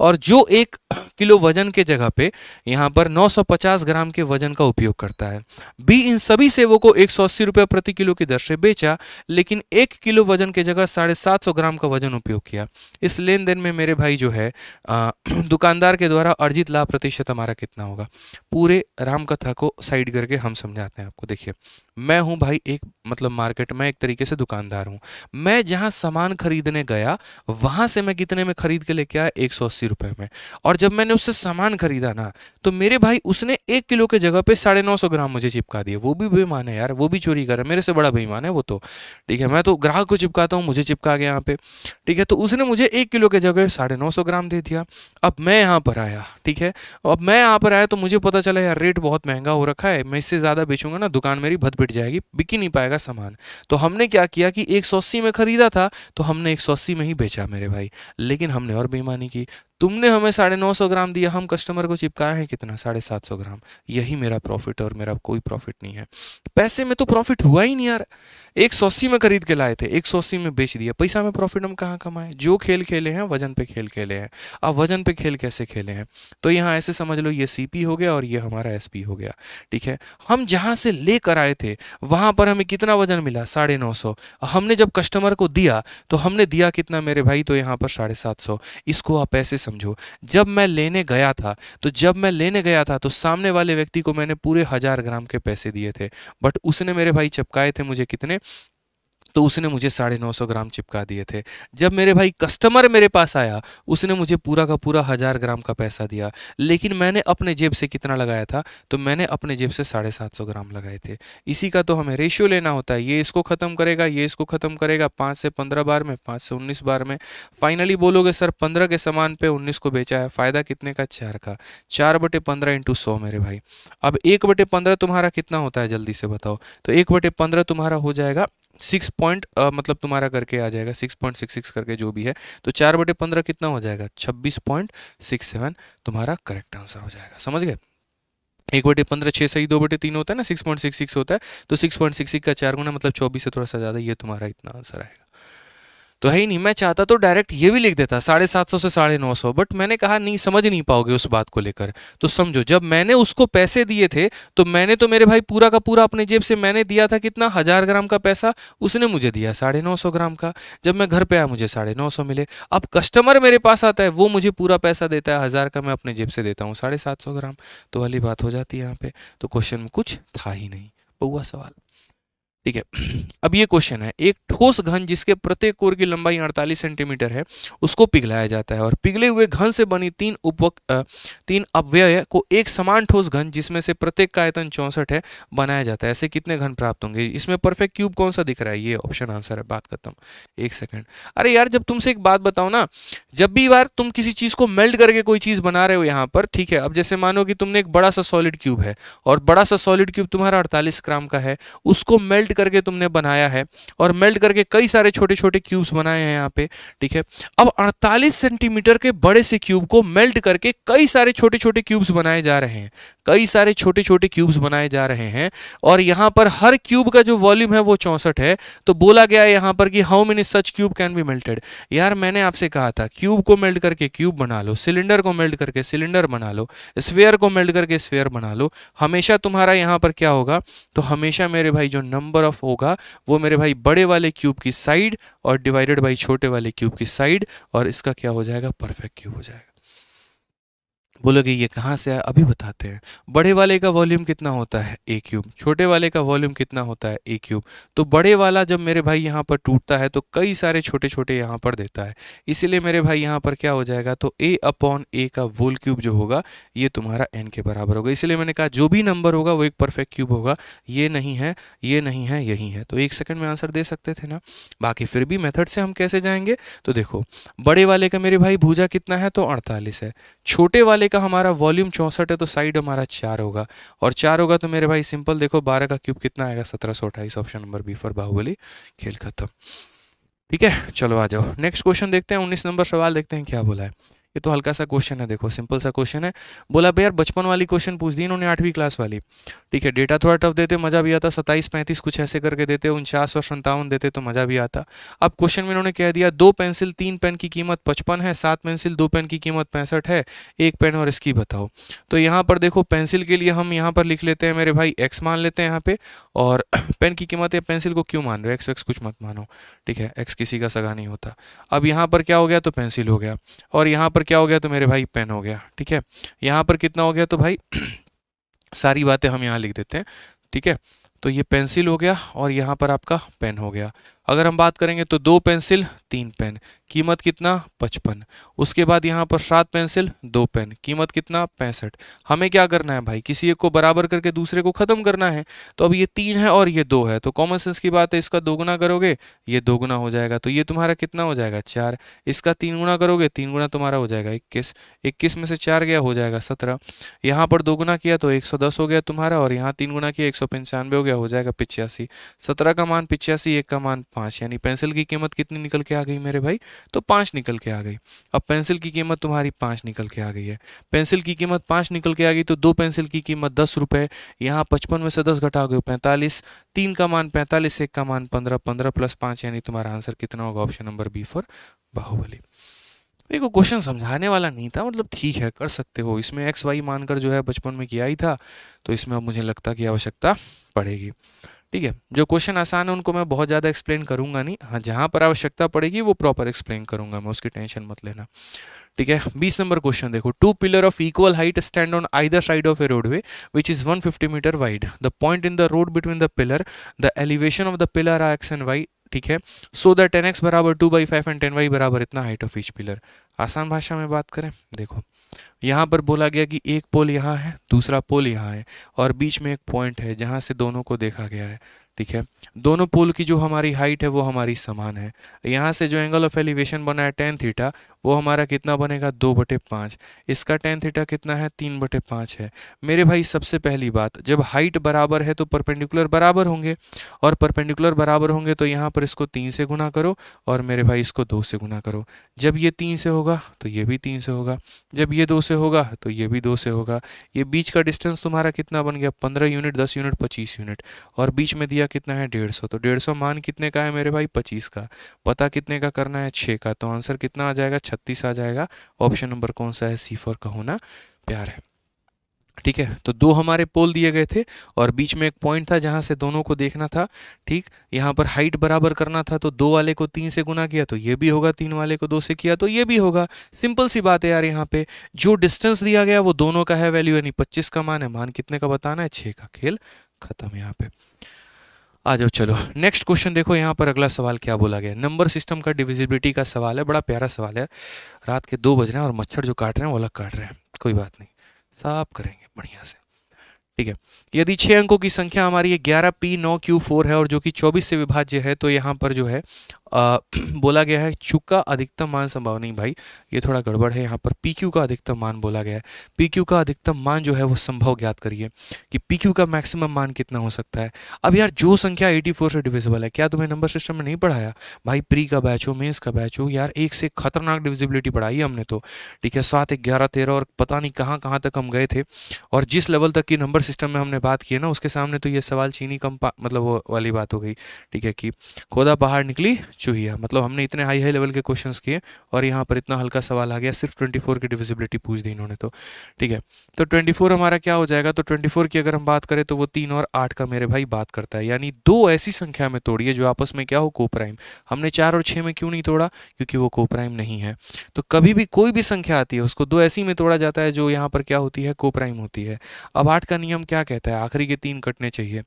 और जो एक [clears throat] किलो वजन के जगह पे यहाँ पर नौ ग्राम के वजन का उपयोग करता है बी इन सभी सेवों को एक सौ अस्सी रुपये प्रति किलो की दर से बेचा लेकिन एक किलो वजन ग्राम की जगह साढ़े सात सौ ग्राम का वजन उपयोग किया इस लेन देन में मेरे भाई जो है आ, [clears throat] दुकानदार के द्वारा अर्जित लाभ प्रतिशत हमारा कितना होगा पूरे रामकथा को साइड करके हम समझाते हैं आपको देखिए मैं हूँ भाई एक मतलब मार्केट में एक तरीके से दुकानदार हूँ मैं जहाँ सामान खरीदने गया वहाँ से मैं कितने में खरीद के लेके आया एक सौ में और जब मैंने उससे सामान खरीदा ना तो मेरे भाई उसने एक किलो के जगह पे साढ़े नौ सौ ग्राम मुझे चिपका दिया वो भी बेईमान है यार वो भी चोरी कर रहा है मेरे से बड़ा बेईमान है वो तो ठीक है मैं तो ग्राहक को चिपका चिपकाता हूँ मुझे चिपका गया यहाँ पे ठीक है तो उसने मुझे एक किलो के जगह साढ़े नौ सौ ग्राम दे दिया अब मैं यहाँ पर आया ठीक है अब मैं यहाँ पर आया तो मुझे पता चला यार रेट बहुत महंगा हो रखा है मैं इससे ज़्यादा बेचूंगा ना दुकान मेरी भद पिट जाएगी बिक ही नहीं पाएगा सामान तो हमने क्या किया कि एक में ख़रीदा था तो हमने एक में ही बेचा मेरे भाई लेकिन हमने और बेमानी की तुमने हमें साढ़े नौ सौ ग्राम दिया हम कस्टमर को चिपकाए हैं कितना साढ़े सात सौ ग्राम यही मेरा प्रॉफिट और मेरा कोई प्रॉफिट नहीं है पैसे में तो प्रॉफिट हुआ ही नहीं यार एक सौ अस्सी में खरीद के लाए थे एक सौ अस्सी में बेच दिया पैसा में प्रॉफिट हम कहाँ कमाए जो खेल खेले हैं वजन पे खेल खेले हैं अब वजन पे खेल कैसे खेले हैं तो यहाँ ऐसे समझ लो ये सी हो गया और ये हमारा एस हो गया ठीक है हम जहाँ से लेकर आए थे वहाँ पर हमें कितना वजन मिला साढ़े नौ सौ हमने जब कस्टमर को दिया तो हमने दिया कितना मेरे भाई तो यहाँ पर साढ़े सात सौ इसको आप ऐसे समझो जब मैं लेने गया था तो जब मैं लेने गया था तो सामने वाले व्यक्ति को मैंने पूरे हज़ार ग्राम के पैसे दिए थे बट उसने मेरे भाई चपकाए थे मुझे कितने तो उसने मुझे साढ़े नौ सौ ग्राम चिपका दिए थे जब मेरे भाई कस्टमर मेरे पास आया उसने मुझे पूरा का पूरा हज़ार ग्राम का पैसा दिया लेकिन मैंने अपने जेब से कितना लगाया था तो मैंने अपने जेब से साढ़े सात सौ ग्राम लगाए थे इसी का तो हमें रेशियो लेना होता है ये इसको ख़त्म करेगा ये इसको ख़त्म करेगा पाँच से पंद्रह बार में पाँच से उन्नीस बार में फाइनली बोलोगे सर पंद्रह के सामान पे उन्नीस को बेचा है फ़ायदा कितने का चार का चार बटे पंद्रह इंटू सौ मेरे भाई अब एक बटे पंद्रह तुम्हारा कितना होता है जल्दी से बताओ तो एक बटे पंद्रह तुम्हारा हो जाएगा सिक्स पॉइंट मतलब तुम्हारा करके आ जाएगा सिक्स पॉइंट सिक्स सिक्स करके जो भी है तो चार बटे पंद्रह कितना हो जाएगा छब्बीस पॉइंट सिक्स सेवन तुम्हारा करेक्ट आंसर हो जाएगा समझ गए एक बटे पंद्रह छः सही दो बटे तीन होता है ना सिक्स पॉइंट सिक्स सिक्स होता है तो सिक्स पॉइंट सिक्स सिक्स का चार गुना मतलब चौबीस से थोड़ा सा ज़्यादा ये तुम्हारा इतना आंसर आएगा तो है ही नहीं मैं चाहता तो डायरेक्ट ये भी लिख देता साढ़े सात सौ से साढ़े नौ सौ बट मैंने कहा नहीं समझ नहीं पाओगे उस बात को लेकर तो समझो जब मैंने उसको पैसे दिए थे तो मैंने तो मेरे भाई पूरा का पूरा अपने जेब से मैंने दिया था कितना हज़ार ग्राम का पैसा उसने मुझे दिया साढ़े नौ सौ ग्राम का जब मैं घर पर आया मुझे साढ़े नौ सौ मिले अब कस्टमर मेरे पास आता है वो मुझे पूरा पैसा देता है हज़ार का मैं अपने जेब से देता हूँ साढ़े सात सौ ग्राम तो वाली बात हो जाती है यहाँ पे तो क्वेश्चन में कुछ था ही नहीं पौवा सवाल ठीक है [clears throat] अब ये क्वेश्चन है एक ठोस घन जिसके प्रत्येक कोर की लंबाई 48 सेंटीमीटर है उसको पिघलाया जाता है और पिघले हुए घन से बनी तीन उप तीन अव्यय को एक समान ठोस घन जिसमें से प्रत्येक का आयतन चौंसठ है बनाया जाता है ऐसे कितने घन प्राप्त होंगे इसमें परफेक्ट क्यूब कौन सा दिख रहा है ये ऑप्शन आंसर है बात करता हूँ एक सेकेंड अरे यार जब तुमसे एक बात बताओ ना जब भी बार तुम किसी चीज़ को मेल्ट करके कोई चीज़ बना रहे हो यहाँ पर ठीक है अब जैसे मानो कि तुमने एक बड़ा सा सॉलिड क्यूब है और बड़ा सा सॉलिड क्यूब तुम्हारा अड़तालीस ग्राम का है उसको मेल्ट मेल्ट करके तुमने बनाया है और मेल्ट करके कई सारे छोटे छोटे क्यूब्स बनाए हैं यहाँ पे ठीक है अब 48 सेंटीमीटर के बड़े से क्यूब को मेल्ट करके कई सारे छोटे छोटे क्यूब्स बनाए जा रहे हैं कई सारे छोटे छोटे क्यूब्स बनाए जा रहे हैं और यहाँ पर हर क्यूब का जो वॉल्यूम है वो चौंसठ है तो बोला गया है यहाँ पर कि how many such cube can be melted यार मैंने आपसे कहा था क्यूब को मेल्ट करके क्यूब बना लो सिलेंडर को मेल्ट करके सिलेंडर बना लो स्वेयर को मेल्ट करके स्वेयर बना लो हमेशा तुम्हारा यहाँ पर क्या होगा तो हमेशा मेरे भाई जो नंबर पावर ऑफ होगा वो मेरे भाई बड़े वाले क्यूब की साइड और डिवाइडेड बाई छोटे वाले क्यूब की साइड और इसका क्या हो जाएगा परफेक्ट क्यूब हो जाएगा बोलोगे ये कहाँ से आया अभी बताते हैं बड़े वाले का वॉल्यूम कितना होता है ए क्यूब छोटे वाले का वॉल्यूम कितना होता है ए क्यूब तो बड़े वाला जब मेरे भाई यहाँ पर टूटता है तो कई सारे छोटे छोटे यहाँ पर देता है इसीलिए मेरे भाई यहाँ पर क्या हो जाएगा तो ए अपॉन ए का वोल क्यूब जो होगा ये तुम्हारा एन के बराबर होगा इसलिए मैंने कहा जो भी नंबर होगा वो एक परफेक्ट क्यूब होगा ये नहीं है ये नहीं है यही है तो एक सेकेंड में आंसर दे सकते थे ना बाकी फिर भी मेथड से हम कैसे जाएंगे तो देखो बड़े वाले का मेरे भाई भूजा कितना है तो अड़तालीस है छोटे वाले का हमारा वॉल्यूम चौंसठ है तो साइड हमारा चार होगा और चार होगा तो मेरे भाई सिंपल देखो बारह का क्यूब कितना आएगा सत्रह सौ अट्ठाईस option number B for Bahubali खेल खत्म ठीक है चलो आ जाओ नेक्स्ट क्वेश्चन देखते हैं उन्नीस नंबर सवाल देखते हैं क्या बोला है ये तो हल्का सा क्वेश्चन है देखो सिंपल सा क्वेश्चन है बोला भाई यार बचपन वाली क्वेश्चन पूछ दी इन्होंने आठवीं क्लास वाली ठीक है डेटा थोड़ा टफ देते मज़ा भी आता सत्ताईस पैंतीस कुछ ऐसे करके देते उनचास और संतावन देते तो मज़ा भी आता अब क्वेश्चन में इन्होंने कह दिया दो पेंसिल तीन पेन की कीमत पचपन है सात पेंसिल दो पेन की कीमत पैंसठ है एक पेन और इसकी बताओ तो यहाँ पर देखो पेंसिल के लिए हम यहाँ पर लिख लेते हैं मेरे भाई एक्स मान लेते हैं यहाँ पे और पेन [clears throat] की कीमत या पेंसिल को क्यों मान रहे हो एक्स कुछ मत मानो ठीक है एक्स किसी का सगा नहीं होता अब यहाँ पर क्या हो गया तो पेंसिल हो गया और यहाँ पर पर क्या हो गया तो मेरे भाई पेन हो गया ठीक है यहाँ पर कितना हो गया तो भाई [clears throat] सारी बातें हम यहाँ लिख देते हैं ठीक है तो ये पेंसिल हो गया और यहाँ पर आपका पेन हो गया अगर हम बात करेंगे तो दो पेंसिल तीन पेन कीमत कितना पचपन उसके बाद यहाँ पर सात पेंसिल दो पेन कीमत कितना पैंसठ हमें क्या करना है भाई किसी एक को बराबर करके दूसरे को ख़त्म करना है तो अब ये तीन है और ये दो है तो कॉमन सेंस की बात है इसका दोगुना करोगे ये दोगुना हो जाएगा तो ये तुम्हारा कितना हो जाएगा चार इसका तीन गुना करोगे तीन गुना तुम्हारा हो जाएगा इक्कीस इक्कीस में से चार गया हो जाएगा सत्रह यहाँ पर दोगुना किया तो एक हो गया तुम्हारा और यहाँ तीन गुना किया एक हो गया हो जाएगा पिचासी सत्रह का मान पिचासी एक का मान पाँच यानी पेंसिल की कीमत कितनी निकल के आ गई मेरे भाई तो पाँच निकल के आ गई अब पेंसिल की कीमत तुम्हारी पाँच निकल के आ गई है पेंसिल की कीमत पाँच निकल के आ गई तो दो पेंसिल की कीमत दस रुपये यहाँ पचपन में से दस घटा गए पैंतालीस तीन का मान पैंतालीस एक का मान पंद्रह पंद्रह प्लस पाँच यानी तुम्हारा आंसर कितना होगा option number B for Bahubali देखो क्वेश्चन समझाने वाला नहीं था मतलब ठीक है कर सकते हो इसमें एक्स वाई मानकर जो है बचपन में किया ही था तो इसमें अब मुझे लगता कि आवश्यकता पड़ेगी ठीक है जो क्वेश्चन आसान है उनको मैं बहुत ज़्यादा एक्सप्लेन करूंगा नहीं हाँ जहाँ पर आवश्यकता पड़ेगी वो प्रॉपर एक्सप्लेन करूंगा मैं उसकी टेंशन मत लेना ठीक है बीस नंबर क्वेश्चन देखो two pillar of equal height stand on either side of a roadway which is one metre wide the point in the road between the pillar the elevation of the pillar are x and y ठीक है सो द टेन एक्स बराबर two by five and ten y बराबर इतना हाइट ऑफ ईच पिलर आसान भाषा में बात करें देखो यहाँ पर बोला गया कि एक पोल यहाँ है दूसरा पोल यहाँ है और बीच में एक पॉइंट है जहाँ से दोनों को देखा गया है ठीक है दोनों पोल की जो हमारी हाइट है वो हमारी समान है यहाँ से जो एंगल ऑफ एलिवेशन बना है टेन थीटा वो हमारा कितना बनेगा दो बटे पाँच इसका टेन थीटा कितना है तीन बटे पाँच है मेरे भाई सबसे पहली बात जब हाइट बराबर है तो परपेंडिकुलर बराबर होंगे और परपेंडिकुलर बराबर होंगे तो यहाँ पर इसको तीन से गुना करो और मेरे भाई इसको दो से गुना करो जब ये तीन से होगा तो ये भी तीन से होगा जब ये दो से होगा तो ये भी दो से होगा ये बीच का डिस्टेंस तुम्हारा कितना बन गया पंद्रह यूनिट दस यूनिट पच्चीस यूनिट और बीच में दिया कितना है डेढ़ सौ तो डेढ़ सौ मान कितने का है मेरे भाई पच्चीस का पता कितने का करना है छः का तो आंसर कितना आ जाएगा छत्तीस आ जाएगा ऑप्शन नंबर कौन सा है सी फोर का होना प्यार है ठीक है तो दो हमारे पोल दिए गए थे और बीच में एक पॉइंट था जहां से दोनों को देखना था ठीक यहां पर हाइट बराबर करना था तो दो वाले को तीन से गुना किया तो ये भी होगा तीन वाले को दो से किया तो ये भी होगा सिंपल सी बात है यार यहां पे जो डिस्टेंस दिया गया वो दोनों का है वैल्यू यानी पच्चीस का मान है मान कितने का बताना है छः का खेल खत्म यहाँ पे आ जाओ चलो नेक्स्ट क्वेश्चन देखो यहाँ पर अगला सवाल क्या बोला गया नंबर सिस्टम का डिविजिबिलिटी का सवाल है बड़ा प्यारा सवाल है रात के दो बज रहे हैं और मच्छर जो काट रहे हैं वो अलग काट रहे हैं कोई बात नहीं साफ करेंगे बढ़िया से ठीक है यदि छः अंकों की संख्या हमारी ग्यारह पी नौ क्यू फोर है और जो कि चौबीस से विभाज्य है तो यहाँ पर जो है आ, [clears throat] बोला गया है चुक का अधिकतम मान संभव नहीं भाई ये थोड़ा गड़बड़ है यहाँ पर पी क्यू का अधिकतम मान बोला गया है पी क्यू का अधिकतम मान जो है वो संभव ज्ञात करिए कि पी क्यू का मैक्सिमम मान कितना हो सकता है अब यार जो संख्या 84 से डिविजिबल है क्या तुम्हें नंबर सिस्टम में नहीं पढ़ाया भाई प्री का बैच हो मेन्स का बैच हो यार एक से खतरनाक डिविजिबिलिटी पढ़ाई हमने तो ठीक है सात ग्यारह तेरह और पता नहीं कहाँ कहाँ तक हम गए थे और जिस लेवल तक की नंबर सिस्टम में हमने बात की है ना उसके सामने तो ये सवाल चीनी कम मतलब वो वाली बात हो गई ठीक है कि खोदा बाहर निकली चूहिया मतलब हमने इतने हाई हाई लेवल के क्वेश्चंस किए और यहाँ पर इतना हल्का सवाल आ गया सिर्फ 24 की डिविजिबिलिटी पूछ दी इन्होंने तो ठीक है तो 24 हमारा क्या हो जाएगा तो 24 की अगर हम बात करें तो वो तीन और आठ का मेरे भाई बात करता है यानी दो ऐसी संख्या में तोड़िए जो आपस में क्या हो कोप्राइम हमने चार और छः में क्यों नहीं तोड़ा क्योंकि वो प्राइम नहीं है तो कभी भी कोई भी संख्या आती है उसको दो ऐसी में तोड़ा जाता है जो यहाँ पर क्या होती है कोप्राइम होती है अब आठ का नियम क्या कहता है आखिरी के तीन कटने चाहिए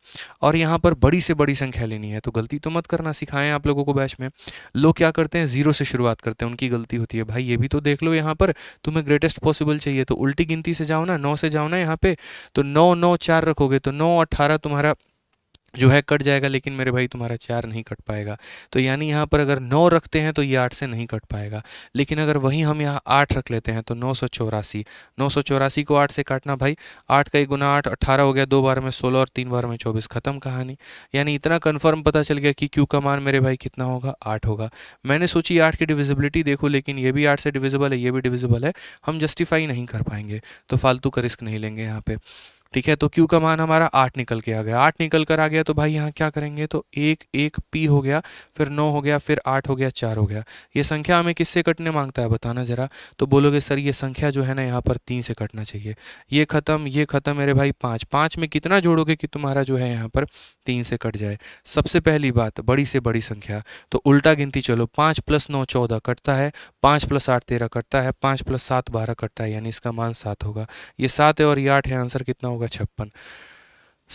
और यहाँ पर बड़ी से बड़ी संख्या लेनी है तो गलती तो मत करना सिखाएं आप लोगों को बैच में में लोग क्या करते हैं ज़ीरो से शुरुआत करते हैं उनकी गलती होती है भाई ये भी तो देख लो यहाँ पर तुम्हें ग्रेटेस्ट पॉसिबल चाहिए तो उल्टी गिनती से जाओ ना नौ से जाओ ना यहाँ पे तो नौ नौ चार रखोगे तो नौ अट्ठारह तुम्हारा जो है कट जाएगा लेकिन मेरे भाई तुम्हारा चार नहीं कट पाएगा तो यानी यहाँ पर अगर नौ रखते हैं तो ये आठ से नहीं कट पाएगा लेकिन अगर वहीं हम यहाँ आठ रख लेते हैं तो नौ सौ चौरासी नौ सौ चौरासी को आठ से काटना भाई आठ का एक गुना आठ अट्ठारह हो गया दो बार में सोलह और तीन बार में चौबीस खत्म कहानी यानी इतना कन्फर्म पता चल गया कि क्यू का मान मेरे भाई कितना होगा आठ होगा मैंने सोची आठ की डिविजिबिलिटी देखो लेकिन ये भी आठ से डिविजिबल है ये भी डिविजिबल है हम जस्टिफाई नहीं कर पाएंगे तो फालतू का रिस्क नहीं लेंगे यहाँ पर ठीक है तो क्यू का मान हमारा आठ निकल के आ गया आठ निकल कर आ गया तो भाई यहाँ क्या करेंगे तो एक एक पी हो गया फिर नौ हो गया फिर आठ हो गया चार हो गया ये संख्या हमें किससे कटने मांगता है बताना ज़रा तो बोलोगे सर ये संख्या जो है ना यहाँ पर तीन से कटना चाहिए ये ख़त्म ये ख़त्म मेरे भाई पाँच पाँच में कितना जोड़ोगे कि तुम्हारा जो है यहाँ पर तीन से कट जाए सबसे पहली बात बड़ी से बड़ी संख्या तो उल्टा गिनती चलो पाँच प्लस नौ चौदह कटता है पाँच प्लस आठ तेरह कटता है पाँच प्लस सात बारह कटता है यानी इसका मान सात होगा ये सात है और ये आठ है आंसर कितना होगा होगा छप्पन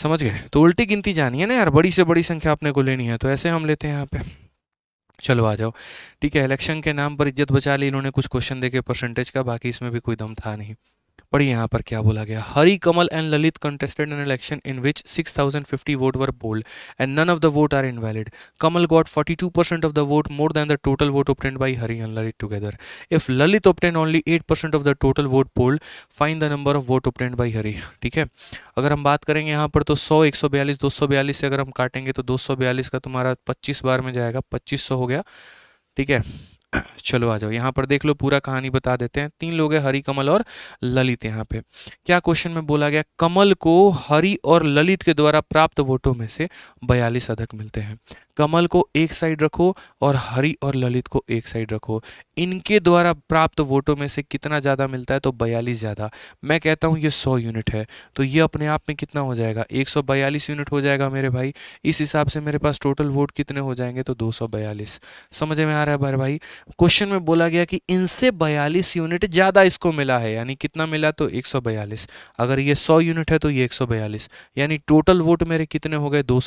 समझ गए तो उल्टी गिनती जानी है ना यार बड़ी से बड़ी संख्या अपने को लेनी है तो ऐसे हम लेते हैं यहाँ पे चलो आ जाओ ठीक है इलेक्शन के नाम पर इज्जत बचा ली इन्होंने कुछ क्वेश्चन देखे परसेंटेज का बाकी इसमें भी कोई दम था नहीं पढ़िए यहाँ पर क्या बोला गया Hari Kamal and Lalit contested an election in which six thousand fifty vote were polled and none of the vote are invalid Kamal got percent of the vote more than the total vote obtained by Hari and Lalit together if Lalit obtained only percent of the total vote polled find the number of vote obtained by Hari ठीक है अगर हम बात करेंगे यहाँ पर तो सौ एक सौ बयालीस दो सौ बयालीस से अगर हम काटेंगे तो दो सौ बयालीस का तुम्हारा पच्चीस बार में जाएगा पच्चीस सौ हो गया ठीक है [clears throat] चलो आ जाओ यहाँ पर देख लो पूरा कहानी बता देते हैं तीन लोग हैं हरि कमल और ललित यहाँ पे क्या क्वेश्चन में बोला गया कमल को हरि और ललित के द्वारा प्राप्त वोटों में से बयालीस अधक मिलते हैं कमल को एक साइड रखो और हरि और ललित को एक साइड रखो इनके द्वारा प्राप्त वोटों में से कितना ज़्यादा मिलता है तो बयालीस ज़्यादा मैं कहता हूँ ये सौ यूनिट है तो ये अपने आप में कितना हो जाएगा एक यूनिट हो जाएगा मेरे भाई इस हिसाब से मेरे पास टोटल वोट कितने हो जाएंगे तो दो समझ में आ रहा है बार भाई क्वेश्चन में बोला गया कि इनसे बयालीस यूनिट ज़्यादा इसको मिला है यानी कितना मिला तो एक अगर ये सौ यूनिट है तो ये एक यानी टोटल वोट मेरे कितने हो गए दो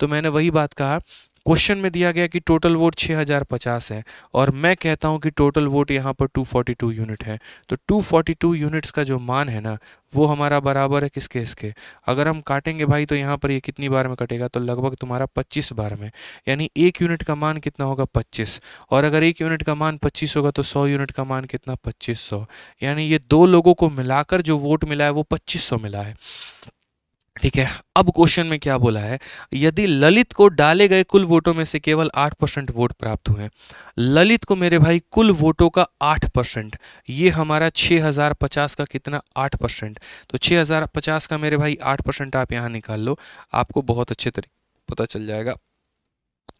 तो मैंने वही बात कहा हमारा क्वेश्चन में दिया गया कि टोटल वोट 6050 है और मैं कहता हूं कि टोटल वोट यहां पर 242 यूनिट है तो 242 यूनिट्स का जो मान है ना वो हमारा बराबर है किस केस के अगर हम काटेंगे भाई तो यहां पर ये कितनी बार में कटेगा तो लगभग तुम्हारा 25 बार में यानी एक यूनिट का मान कितना होगा 25 और अगर एक यूनिट का मान पच्चीस होगा तो सौ यूनिट का मान कितना पच्चीस यानी ये दो लोगों को मिलाकर जो वोट मिला है वो पच्चीस मिला है ठीक है अब क्वेश्चन में क्या बोला है यदि ललित को डाले गए कुल वोटों में से केवल आठ परसेंट वोट प्राप्त हुए ललित को मेरे भाई कुल वोटों का आठ परसेंट ये हमारा छः हज़ार पचास का कितना आठ परसेंट तो छः हज़ार पचास का मेरे भाई आठ परसेंट आप यहाँ निकाल लो आपको बहुत अच्छे तरीके पता चल जाएगा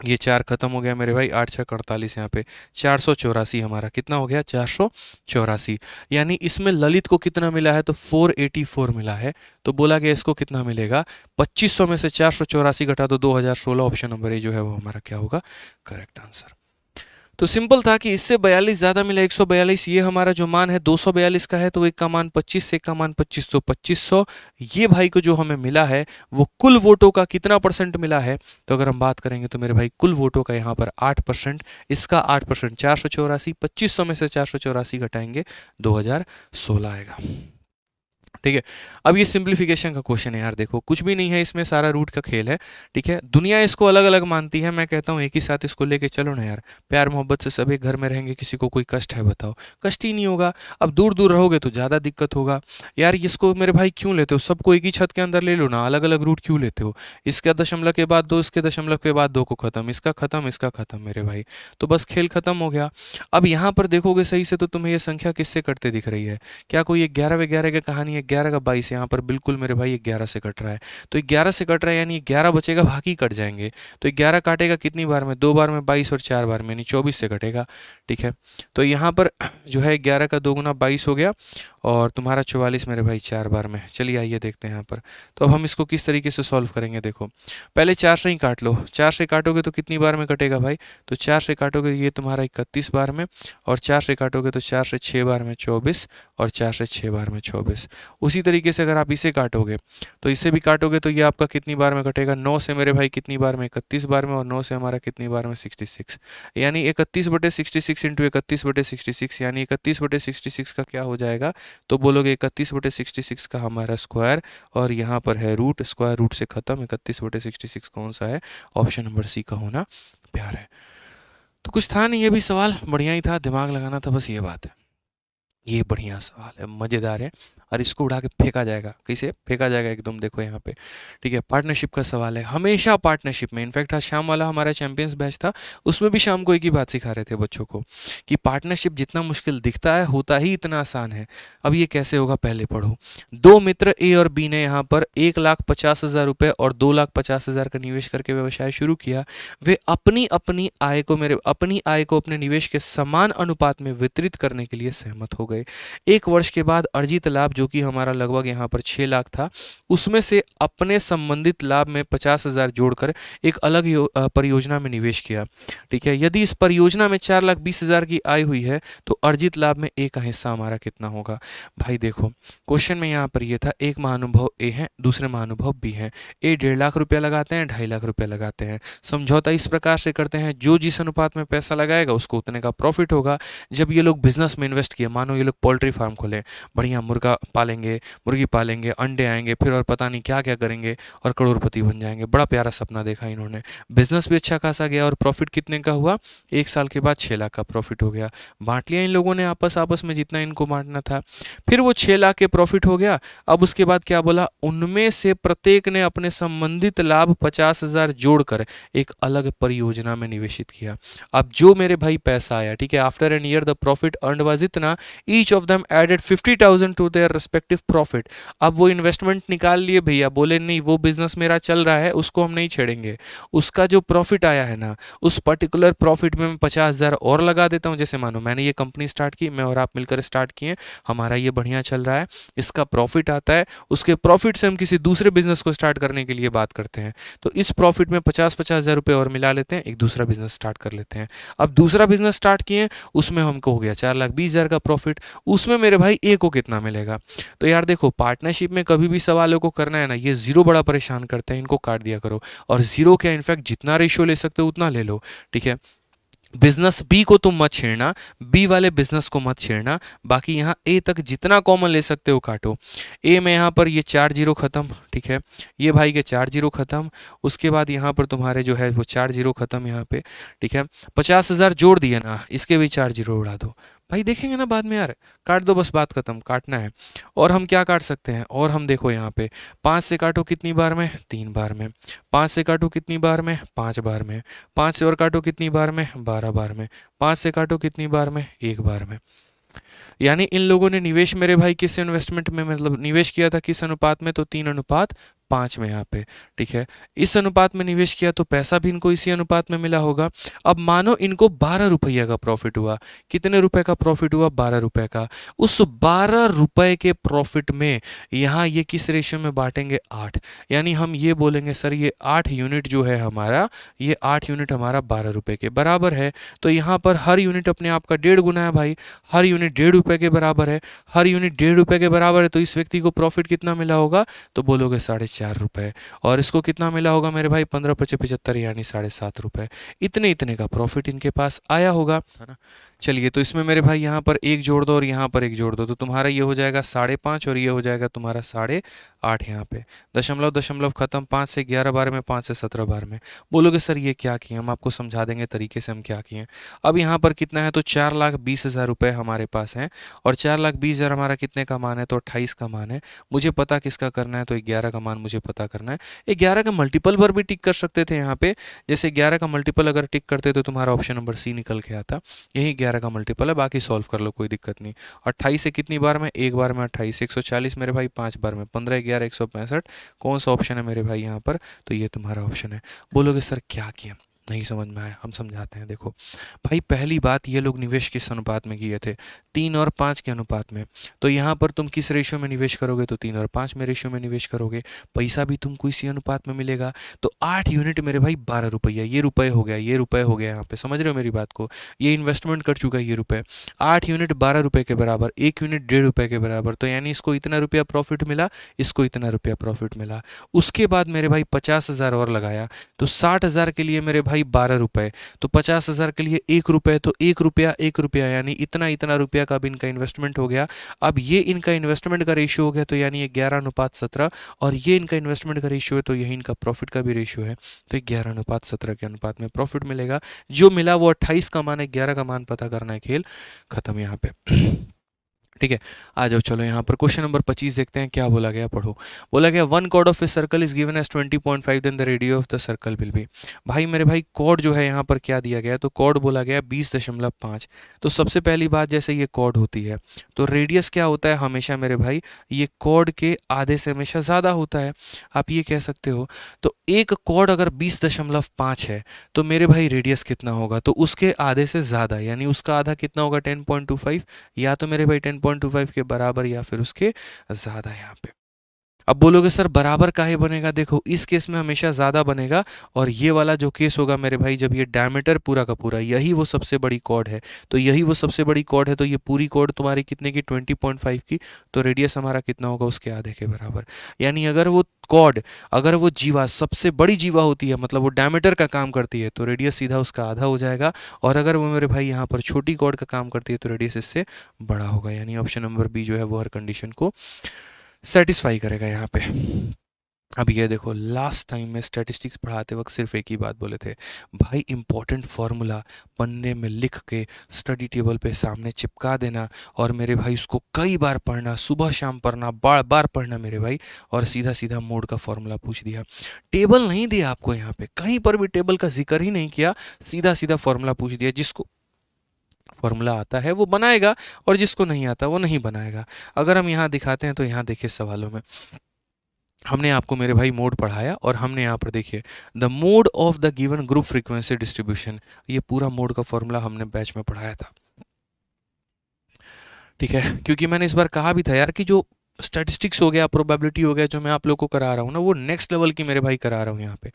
ये चार खत्म हो गया मेरे भाई आठ छः अड़तालीस यहाँ पे चार सौ चौरासी हमारा कितना हो गया चार सौ चौरासी यानी इसमें ललित को कितना मिला है तो फोर एटी फोर मिला है तो बोला गया इसको कितना मिलेगा पच्चीस सौ में से चार सौ चौरासी घटा तो दो हज़ार सोलह ऑप्शन नंबर ए जो है वो हमारा क्या होगा करेक्ट आंसर तो सिंपल था कि इससे बयालीस ज़्यादा मिला एक सौ बयालीस ये हमारा जो मान है दो सौ बयालीस का है तो एक का मान पच्चीस से एक का मान पच्चीस तो पच्चीस सौ ये भाई को जो हमें मिला है वो कुल वोटों का कितना परसेंट मिला है तो अगर हम बात करेंगे तो मेरे भाई कुल वोटों का यहाँ पर आठ परसेंट इसका आठ परसेंट चार सौ चौरासी पच्चीस सौ में से चार सौ चौरासी घटाएंगे दो हज़ार सोलह आएगा ठीक है अब ये सिंप्लीफिकेशन का क्वेश्चन है यार देखो कुछ भी नहीं है इसमें सारा रूट का खेल है ठीक है दुनिया इसको अलग अलग मानती है मैं कहता हूँ एक ही साथ इसको लेके चलो ना यार प्यार मोहब्बत से सभी घर में रहेंगे किसी को कोई कष्ट है बताओ कष्ट ही नहीं होगा अब दूर दूर रहोगे तो ज़्यादा दिक्कत होगा यार इसको मेरे भाई क्यों लेते हो सबको एक ही छत के अंदर ले लो ना अलग अलग रूट क्यों लेते हो इसका दशमलव के बाद दो इसके दशमलव के बाद दो को खत्म इसका खत्म इसका खत्म मेरे भाई तो बस खेल खत्म हो गया अब यहाँ पर देखोगे सही से तो तुम्हें यह संख्या किससे कटते दिख रही है क्या कोई ग्यारह ग्यारह की कहानी है ग्यारह का बाईस यहाँ पर बिल्कुल मेरे भाई ये ग्यारह से कट रहा है तो ग्यारह से कट रहा है यानी ग्यारह बचेगा बाकी कट जाएंगे तो ग्यारह काटेगा कितनी बार में दो बार में बाईस और चार बार में यानी चौबीस से कटेगा ठीक है तो यहाँ पर [clears throat] जो है ग्यारह का दो गुना बाईस हो गया और तुम्हारा चौवालीस मेरे भाई चार बार में चलिए आइए देखते हैं यहाँ पर तो अब हम इसको किस तरीके से सॉल्व करेंगे देखो पहले चार से ही काट लो चार से काटोगे तो कितनी बार में कटेगा भाई तो चार से काटोगे ये तुम्हारा इकतीस बार में और चार से काटोगे तो चार से छः बार में चौबीस और चार से छः बार में चौबीस उसी तरीके से अगर आप इसे काटोगे तो इसे भी काटोगे तो ये आपका कितनी बार में कटेगा नौ से मेरे भाई कितनी बार में इकतीस बार में और नौ से हमारा कितनी बार में सिक्सटी सिक्स यानी इकतीस बटे सिक्सटी सिक्स इंटू इकतीस बटे सिक्सटी सिक्स यानी इकतीस बटे सिक्सटी सिक्स का क्या हो जाएगा तो बोलोगे इकतीस बटे सिक्सटी सिक्स का हमारा स्क्वायर और यहाँ पर है रूट स्क्वायर रूट से ख़त्म इकतीस बटे सिक्सटी सिक्स कौन सा है ऑप्शन नंबर सी का होना प्यार है तो कुछ था नहीं ये भी सवाल बढ़िया ही था दिमाग लगाना था बस ये बात है ये बढ़िया सवाल है मज़ेदार है और इसको उड़ा के फेंका जाएगा कैसे फेंका जाएगा एकदम देखो यहाँ पे ठीक है पार्टनरशिप का सवाल है हमेशा पार्टनरशिप में इनफैक्ट आज शाम वाला हमारा चैंपियंस बैच था उसमें भी शाम को एक ही बात सिखा रहे थे बच्चों को कि पार्टनरशिप जितना मुश्किल दिखता है होता ही इतना आसान है अब ये कैसे होगा पहले पढ़ो दो मित्र ए और बी ने यहाँ पर एक लाख पचास हज़ार रुपये और दो लाख पचास हज़ार का निवेश करके व्यवसाय शुरू किया वे अपनी अपनी आय को मेरे अपनी आय को अपने निवेश के समान अनुपात में वितरित करने के लिए सहमत हो गए गए एक वर्ष के बाद अर्जित लाभ जो कि हमारा लगभग यहाँ पर छः लाख था उसमें से अपने संबंधित लाभ में पचास हज़ार जोड़कर एक अलग परियोजना में निवेश किया ठीक है यदि इस परियोजना में चार लाख बीस हज़ार की आय हुई है तो अर्जित लाभ में एक हिस्सा हमारा कितना होगा भाई देखो क्वेश्चन में यहाँ पर यह था एक महानुभव ए हैं दूसरे महानुभव बी हैं ए डेढ़ लाख रुपया लगाते हैं ढाई लाख रुपया लगाते हैं समझौता इस प्रकार से करते हैं जो जिस अनुपात में पैसा लगाएगा उसको उतने का प्रॉफिट होगा जब ये लोग बिजनेस में इन्वेस्ट किया मानो ये लोग पोल्ट्री फार्म खोलें बढ़िया मुर्गा पालेंगे मुर्गी पालेंगे अंडे आएंगे फिर और पता नहीं क्या क्या करेंगे और करोड़पति बन जाएंगे बड़ा प्यारा सपना देखा इन्होंने बिजनेस भी अच्छा खासा गया और प्रॉफिट कितने का हुआ एक साल के बाद छः लाख का प्रॉफिट हो गया बांट लिया इन लोगों ने आपस आपस में जितना इनको बांटना था फिर वो छः लाख के प्रॉफिट हो गया अब उसके बाद क्या बोला उनमें से प्रत्येक ने अपने संबंधित लाभ पचास हज़ार जोड़कर एक अलग परियोजना में निवेशित किया अब जो मेरे भाई पैसा आया ठीक है after an year the profit earn was इतना each of them added fifty thousand to their respective profit अब वो इन्वेस्टमेंट निकाल लिए भैया बोले नहीं वो बिजनेस मेरा चल रहा है उसको हम नहीं छेड़ेंगे उसका जो प्रॉफिट आया है ना उस पर्टिकुलर प्रॉफिट में मैं पचास हज़ार और लगा देता हूँ जैसे मानो मैंने ये कंपनी स्टार्ट की मैं और आप मिलकर स्टार्ट किए हमारा ये बढ़िया चल रहा है इसका प्रॉफिट आता है उसके प्रॉफिट से हम किसी दूसरे बिजनेस को स्टार्ट करने के लिए बात करते हैं तो इस प्रॉफिट में पचास पचास हज़ार रुपये और मिला लेते हैं एक दूसरा बिजनेस स्टार्ट कर लेते हैं अब दूसरा बिजनेस स्टार्ट किए उसमें हमको हो गया चार लाख बीस हज़ार का प्रॉफिट परसेंट उसमें मेरे भाई ए को कितना मिलेगा तो यार देखो पार्टनरशिप में कभी भी सवालों को करना है ना ये जीरो बड़ा परेशान करते हैं इनको काट दिया करो और जीरो क्या इनफैक्ट जितना रेशियो ले सकते हो उतना ले लो ठीक है बिजनेस बी को तुम मत छेड़ना बी वाले बिजनेस को मत छेड़ना बाकी यहाँ ए तक जितना कॉमन ले सकते हो काटो ए में यहाँ पर ये चार जीरो ख़त्म ठीक है ये भाई के चार जीरो ख़त्म उसके बाद यहाँ पर तुम्हारे जो है वो चार जीरो ख़त्म यहाँ पे ठीक है पचास हज़ार जोड़ दिए ना इसके भी चार जीरो उड़ा दो भाई देखेंगे ना बाद में यार काट दो बस बात खत्म काटना है और हम क्या काट सकते हैं और हम देखो यहाँ पे पाँच से काटो कितनी बार में तीन बार में पाँच से काटो कितनी बार में पाँच बार में पाँच से और काटो कितनी बार में बारह बार में पाँच से काटो कितनी बार में एक बार में यानी इन लोगों ने निवेश मेरे भाई किस इन्वेस्टमेंट में मतलब निवेश किया था किस अनुपात में तो तीन अनुपात पाँच में यहाँ पे ठीक है इस अनुपात में निवेश किया तो पैसा भी इनको इसी अनुपात में मिला होगा अब मानो इनको बारह रुपये का प्रॉफिट हुआ कितने रुपए का प्रॉफिट हुआ बारह रुपए का उस बारह रुपए के प्रॉफिट में यहाँ ये किस रेशियो में बांटेंगे आठ यानी हम ये बोलेंगे सर ये आठ यूनिट जो है हमारा ये आठ यूनिट हमारा बारह रुपये के बराबर है तो यहाँ पर हर यूनिट अपने आप का डेढ़ गुना है भाई हर यूनिट डेढ़ रुपये के बराबर है हर यूनिट डेढ़ रुपये के बराबर है तो इस व्यक्ति को प्रॉफिट कितना मिला होगा तो बोलोगे साढ़े चार रुपये और इसको कितना मिला होगा मेरे भाई पंद्रह पचे पचहत्तर यानी साढ़े सात रुपये इतने इतने का प्रॉफिट इनके पास आया होगा है ना चलिए तो इसमें मेरे भाई यहाँ पर एक जोड़ दो और यहाँ पर एक जोड़ दो तो तुम्हारा ये हो जाएगा साढ़े पाँच और ये हो जाएगा तुम्हारा साढ़े आठ यहाँ पे दशमलव दशमलव खत्म पाँच से ग्यारह बार में पाँच से सत्रह बार में बोलोगे सर ये क्या किए हम आपको समझा देंगे तरीके से हम क्या किए अब यहाँ पर कितना है तो चार लाख बीस हज़ार रुपये हमारे पास हैं और चार लाख बीस हज़ार हमारा कितने का मान है तो अट्ठाईस का मान है मुझे पता किसका करना है तो ग्यारह का मान मुझे पता करना है ग्यारह का मल्टीपल पर भी टिक कर सकते थे यहाँ पर जैसे ग्यारह का मल्टीपल अगर टिक करते तो तुम्हारा ऑप्शन नंबर सी निकल के आता यही ग्यारह का मल्टीपल है बाकी सॉल्व कर लो कोई दिक्कत नहीं अट्ठाईस से कितनी बार में एक बार में अट्ठाईस एक सौ चालीस मेरे भाई पाँच बार में पंद्रह ग्यारह एक सौ पैंसठ कौन सा ऑप्शन है मेरे भाई यहाँ पर तो ये तुम्हारा ऑप्शन है बोलोगे सर क्या किया नहीं समझ में आया हम समझाते हैं देखो भाई पहली बात ये लोग निवेश किस अनुपात में किए थे तीन और पाँच के अनुपात में तो यहाँ पर तुम किस रेशियो में निवेश करोगे तो तीन और पाँच में रेशियो में निवेश करोगे पैसा भी तुमको इसी अनुपात में मिलेगा तो आठ यूनिट मेरे भाई बारह रुपया ये रुपये हो गया ये रुपये हो गया यहाँ पर समझ रहे हो मेरी बात को ये इन्वेस्टमेंट कर चुका है ये रुपये आठ यूनिट बारह रुपये के बराबर एक यूनिट डेढ़ रुपये के बराबर तो यानी इसको इतना रुपया प्रॉफिट मिला इसको इतना रुपया प्रॉफिट मिला उसके बाद मेरे भाई पचास हज़ार और लगाया तो साठ हज़ार के लिए मेरे भाई भाई बारह रुपए तो पचास हज़ार के लिए एक रुपए तो एक रुपया एक रुपया यानी इतना इतना रुपया का भी इनका इन्वेस्टमेंट हो गया अब ये इनका इन्वेस्टमेंट का रेशियो हो गया तो यानी ये ग्यारह अनुपात सत्रह और ये इनका इन्वेस्टमेंट का रेशियो है तो यही इनका प्रॉफिट का भी रेशियो है तो ग्यारह अनुपात सत्रह के अनुपात में प्रॉफिट मिलेगा जो मिला वो अट्ठाईस का मान है ग्यारह का मान पता करना है खेल खत्म यहाँ पे ठीक है आ जाओ चलो यहाँ पर क्वेश्चन नंबर पच्चीस देखते हैं क्या बोला गया पढ़ो बोला गया one chord of a circle is given as twenty point five then the radius of the circle will भी भाई मेरे भाई कॉर्ड जो है यहाँ पर क्या दिया गया तो कॉर्ड बोला गया बीस दशमलव पाँच तो सबसे पहली बात जैसे ये कॉर्ड होती है तो रेडियस क्या होता है हमेशा मेरे भाई ये कॉर्ड के आधे से हमेशा ज़्यादा होता है आप ये कह सकते हो तो एक कॉर्ड अगर बीस दशमलव पाँच है तो मेरे भाई रेडियस कितना होगा तो उसके आधे से ज़्यादा यानी उसका आधा कितना होगा टेन पॉइंट टू फाइव या तो मेरे भाई टेन पॉइंट टू फाइव के बराबर या फिर उसके ज़्यादा यहाँ पे अब बोलोगे सर बराबर काहे बनेगा देखो इस केस में हमेशा ज़्यादा बनेगा और ये वाला जो केस होगा मेरे भाई जब ये डायमीटर पूरा का पूरा यही वो सबसे बड़ी कॉर्ड है तो यही वो सबसे बड़ी कॉर्ड है तो ये पूरी कॉर्ड तुम्हारी कितने की ट्वेंटी पॉइंट फाइव की तो रेडियस हमारा कितना होगा उसके आधे के बराबर यानी अगर वो कॉर्ड अगर वो जीवा सबसे बड़ी जीवा होती है मतलब वो डायमीटर का काम करती है तो रेडियस सीधा उसका आधा हो जाएगा और अगर वो मेरे भाई यहाँ पर छोटी कॉर्ड का काम करती है तो रेडियस इससे बड़ा होगा यानी ऑप्शन नंबर बी जो है वो हर कंडीशन को सेटिस्फाई करेगा यहाँ पे अब ये देखो लास्ट टाइम में स्टैटिस्टिक्स पढ़ाते वक्त सिर्फ एक ही बात बोले थे भाई इंपॉर्टेंट फार्मूला पन्ने में लिख के स्टडी टेबल पे सामने चिपका देना और मेरे भाई उसको कई बार पढ़ना सुबह शाम पढ़ना बार बार पढ़ना मेरे भाई और सीधा सीधा मोड का फार्मूला पूछ दिया टेबल नहीं दिया आपको यहाँ पे कहीं पर भी टेबल का जिक्र ही नहीं किया सीधा सीधा फार्मूला पूछ दिया जिसको फॉर्मूला आता है वो बनाएगा और जिसको नहीं आता वो नहीं बनाएगा अगर हम यहाँ दिखाते हैं तो यहाँ देखिए सवालों में हमने आपको मेरे भाई मोड पढ़ाया और हमने यहाँ पर देखिए the mode of the given group frequency distribution ये पूरा मोड का फॉर्मूला हमने बैच में पढ़ाया था ठीक है क्योंकि मैंने इस बार कहा भी था यार कि जो स्टैटिस्टिक्स हो गया प्रोबेबिलिटी हो गया जो मैं आप लोग को करा रहा हूँ ना वो नेक्स्ट लेवल की मेरे भाई करा रहा हूँ यहाँ पे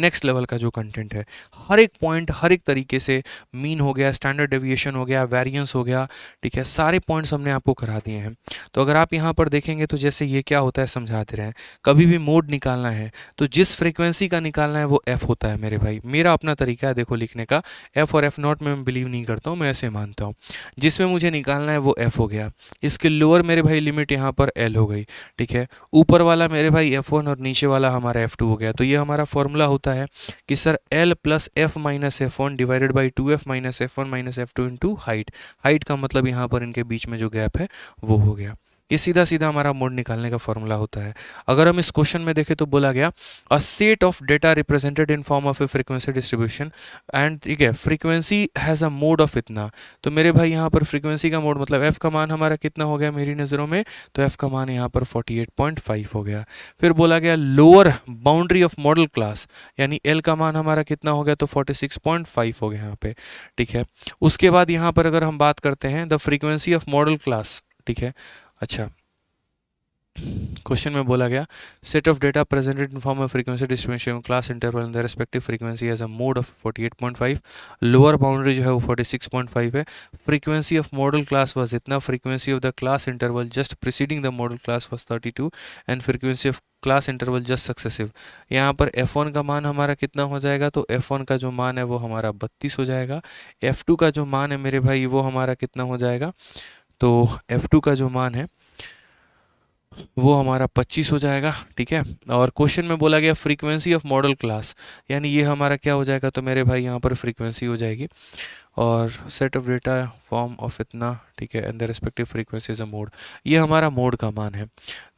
नेक्स्ट लेवल का जो कंटेंट है हर एक पॉइंट हर एक तरीके से मीन हो गया स्टैंडर्ड डेविएशन हो गया वेरिएंस हो गया ठीक है सारे पॉइंट्स हमने आपको करा दिए हैं तो अगर आप यहाँ पर देखेंगे तो जैसे ये क्या होता है समझाते रहे कभी भी मोड निकालना है तो जिस फ्रिक्वेंसी का निकालना है वो एफ़ होता है मेरे भाई मेरा अपना तरीका है देखो लिखने का एफ़ और एफ़ नॉट में मैं बिलीव नहीं करता हूँ मैं ऐसे मानता हूँ जिसमें मुझे निकालना है वो एफ़ हो गया इसके लोअर मेरे भाई लिमिट यहाँ पर एफ एल हो गई ठीक है ऊपर वाला मेरे भाई एफ वन और नीचे वाला हमारा एफ टू हो गया तो ये हमारा फॉर्मूला होता है कि sir l plus f minus f one divided by two f minus f one minus f two into height height का मतलब यहाँ पर इनके बीच में जो गैप है वो हो गया ये सीधा सीधा हमारा मोड निकालने का फॉर्मूला होता है अगर हम इस क्वेश्चन में देखें तो बोला गया a set of data represented in form of a frequency distribution and ठीक है frequency has a mode of इतना तो मेरे भाई यहाँ पर फ्रीक्वेंसी का मोड मतलब एफ़ का मान हमारा कितना हो गया मेरी नज़रों में तो एफ़ का मान यहाँ पर फोर्टी हो गया फिर बोला गया lower boundary of modal class यानी एल का मान हमारा कितना हो गया तो फोर्टी हो गया यहाँ पे ठीक है उसके बाद यहाँ पर अगर हम बात करते हैं the frequency of modal class ठीक है अच्छा क्वेश्चन में बोला गया set of data presented in form of frequency distribution class interval in the respective frequency as a mode of 48.5 lower boundary जो है वो 46.5 है frequency of modal class was इतना frequency of the class interval just preceding the modal class was 32 and frequency of class interval just successive यहाँ पर F1 का मान हमारा कितना हो जाएगा तो F1 का जो मान है वो हमारा बत्तीस हो जाएगा F2 का जो मान है मेरे भाई वो हमारा कितना हो जाएगा तो F2 का जो मान है वो हमारा 25 हो जाएगा ठीक है और क्वेश्चन में बोला गया फ्रीक्वेंसी ऑफ मॉडल क्लास यानी ये हमारा क्या हो जाएगा तो मेरे भाई यहाँ पर फ्रीक्वेंसी हो जाएगी और set of data form of इतना ठीक है and the respective frequencies a mode ये हमारा मोड का मान है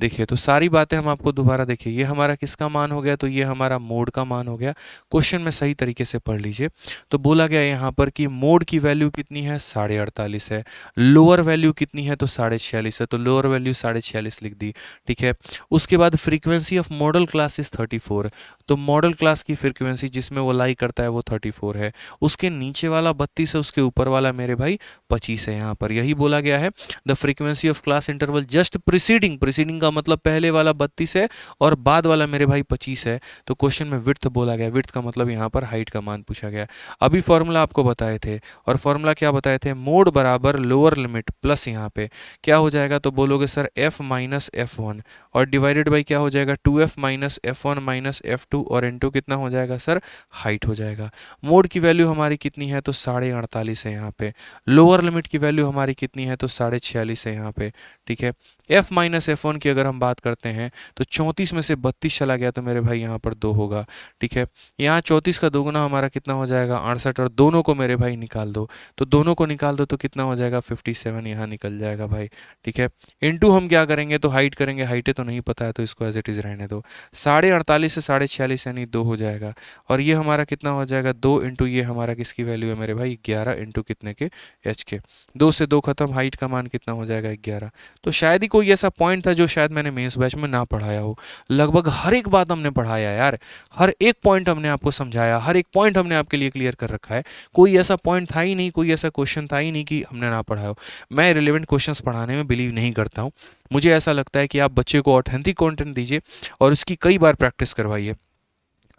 देखिए तो सारी बातें हम आपको दोबारा देखिए ये हमारा किसका मान हो गया तो ये हमारा मोड का मान हो गया क्वेश्चन में सही तरीके से पढ़ लीजिए तो बोला गया यहाँ पर कि मोड की वैल्यू कितनी है साढ़े अड़तालीस है लोअर वैल्यू कितनी है तो साढ़े छियालीस है तो लोअर वैल्यू साढ़े छियालीस लिख दी ठीक है उसके बाद frequency of modal class is thirty four तो मॉडल क्लास की फ्रीक्वेंसी जिसमें वो लाई करता है वो थर्टी फोर है उसके नीचे वाला बत्तीस पच्चीस है उसके ऊपर वाला मेरे भाई पच्चीस है यहाँ पर यही बोला गया है the frequency of class interval just preceding preceding का मतलब पहले वाला बत्तीस है और बाद वाला मेरे भाई पच्चीस है तो क्वेश्चन में विर्थ बोला गया विर्थ का मतलब यहाँ पर हाइट का मान पूछा गया अभी फॉर्मूला आपको बताए थे और फॉर्मूला क्या बताए थे मोड बराबर लोअर लिमिट प्लस यहाँ पे क्या हो जाएगा तो बोलोगे sir f minus f one और डिवाइडेड बाई क्या हो जाएगा two f minus f one minus f two और इंटू कितना हो जाएगा सर हाइट हो जाएगा मोड की वैल्यू हमारी कितनी है तो साढ़े अड़तालीस है यहाँ पे लोअर लिमिट की वैल्यू हमारी कितनी है तो साढ़े छियालीस है यहाँ पे ठीक है एफ माइनस एफ वन की अगर हम बात करते हैं तो चौंतीस में से बत्तीस चला गया तो मेरे भाई यहाँ पर दो होगा ठीक है यहाँ चौंतीस का दोगुना हमारा कितना हो जाएगा अड़सठ और दोनों को मेरे भाई निकाल दो तो दोनों को निकाल दो तो कितना हो जाएगा फिफ्टी सेवन यहाँ निकल जाएगा भाई ठीक है इंटू हम क्या करेंगे तो हाइट करेंगे हाइटें तो नहीं पता है तो इसको एज इट इज़ रहने दो साढ़े अड़तालीस से साढ़े छियालीस यानी दो हो जाएगा और ये हमारा कितना हो जाएगा दो इंटू ये हमारा किसकी वैल्यू है मेरे भाई ग्यारह इंटू कितने के एच के दो से दो खत्म हाइट का मान कितना हो जाएगा ग्यारह तो शायद ही कोई ऐसा पॉइंट था जो शायद मैंने मेन्स बैच में ना पढ़ाया हो लगभग हर एक बात हमने पढ़ाया यार हर एक पॉइंट हमने आपको समझाया हर एक पॉइंट हमने आपके लिए क्लियर कर रखा है कोई ऐसा पॉइंट था ही नहीं कोई ऐसा क्वेश्चन था ही नहीं कि हमने ना पढ़ाया हो मैं रिलेवेंट क्वेश्चन पढ़ाने में बिलीव नहीं करता हूँ मुझे ऐसा लगता है कि आप बच्चे को ऑथेंटिक कॉन्टेंट दीजिए और उसकी कई बार प्रैक्टिस करवाइए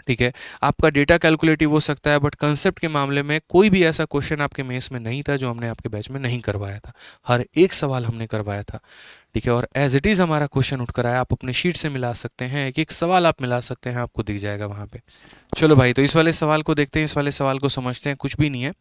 ठीक है आपका डेटा कैलकुलेटिव हो सकता है बट कंसेप्ट के मामले में कोई भी ऐसा क्वेश्चन आपके मेस में नहीं था जो हमने आपके बैच में नहीं करवाया था हर एक सवाल हमने करवाया था ठीक है और एज इट इज़ हमारा क्वेश्चन उठ कर आया आप अपने शीट से मिला सकते हैं एक एक सवाल आप मिला सकते हैं आपको दिख जाएगा वहाँ पे चलो भाई तो इस वाले सवाल को देखते हैं इस वाले सवाल को समझते हैं कुछ भी नहीं है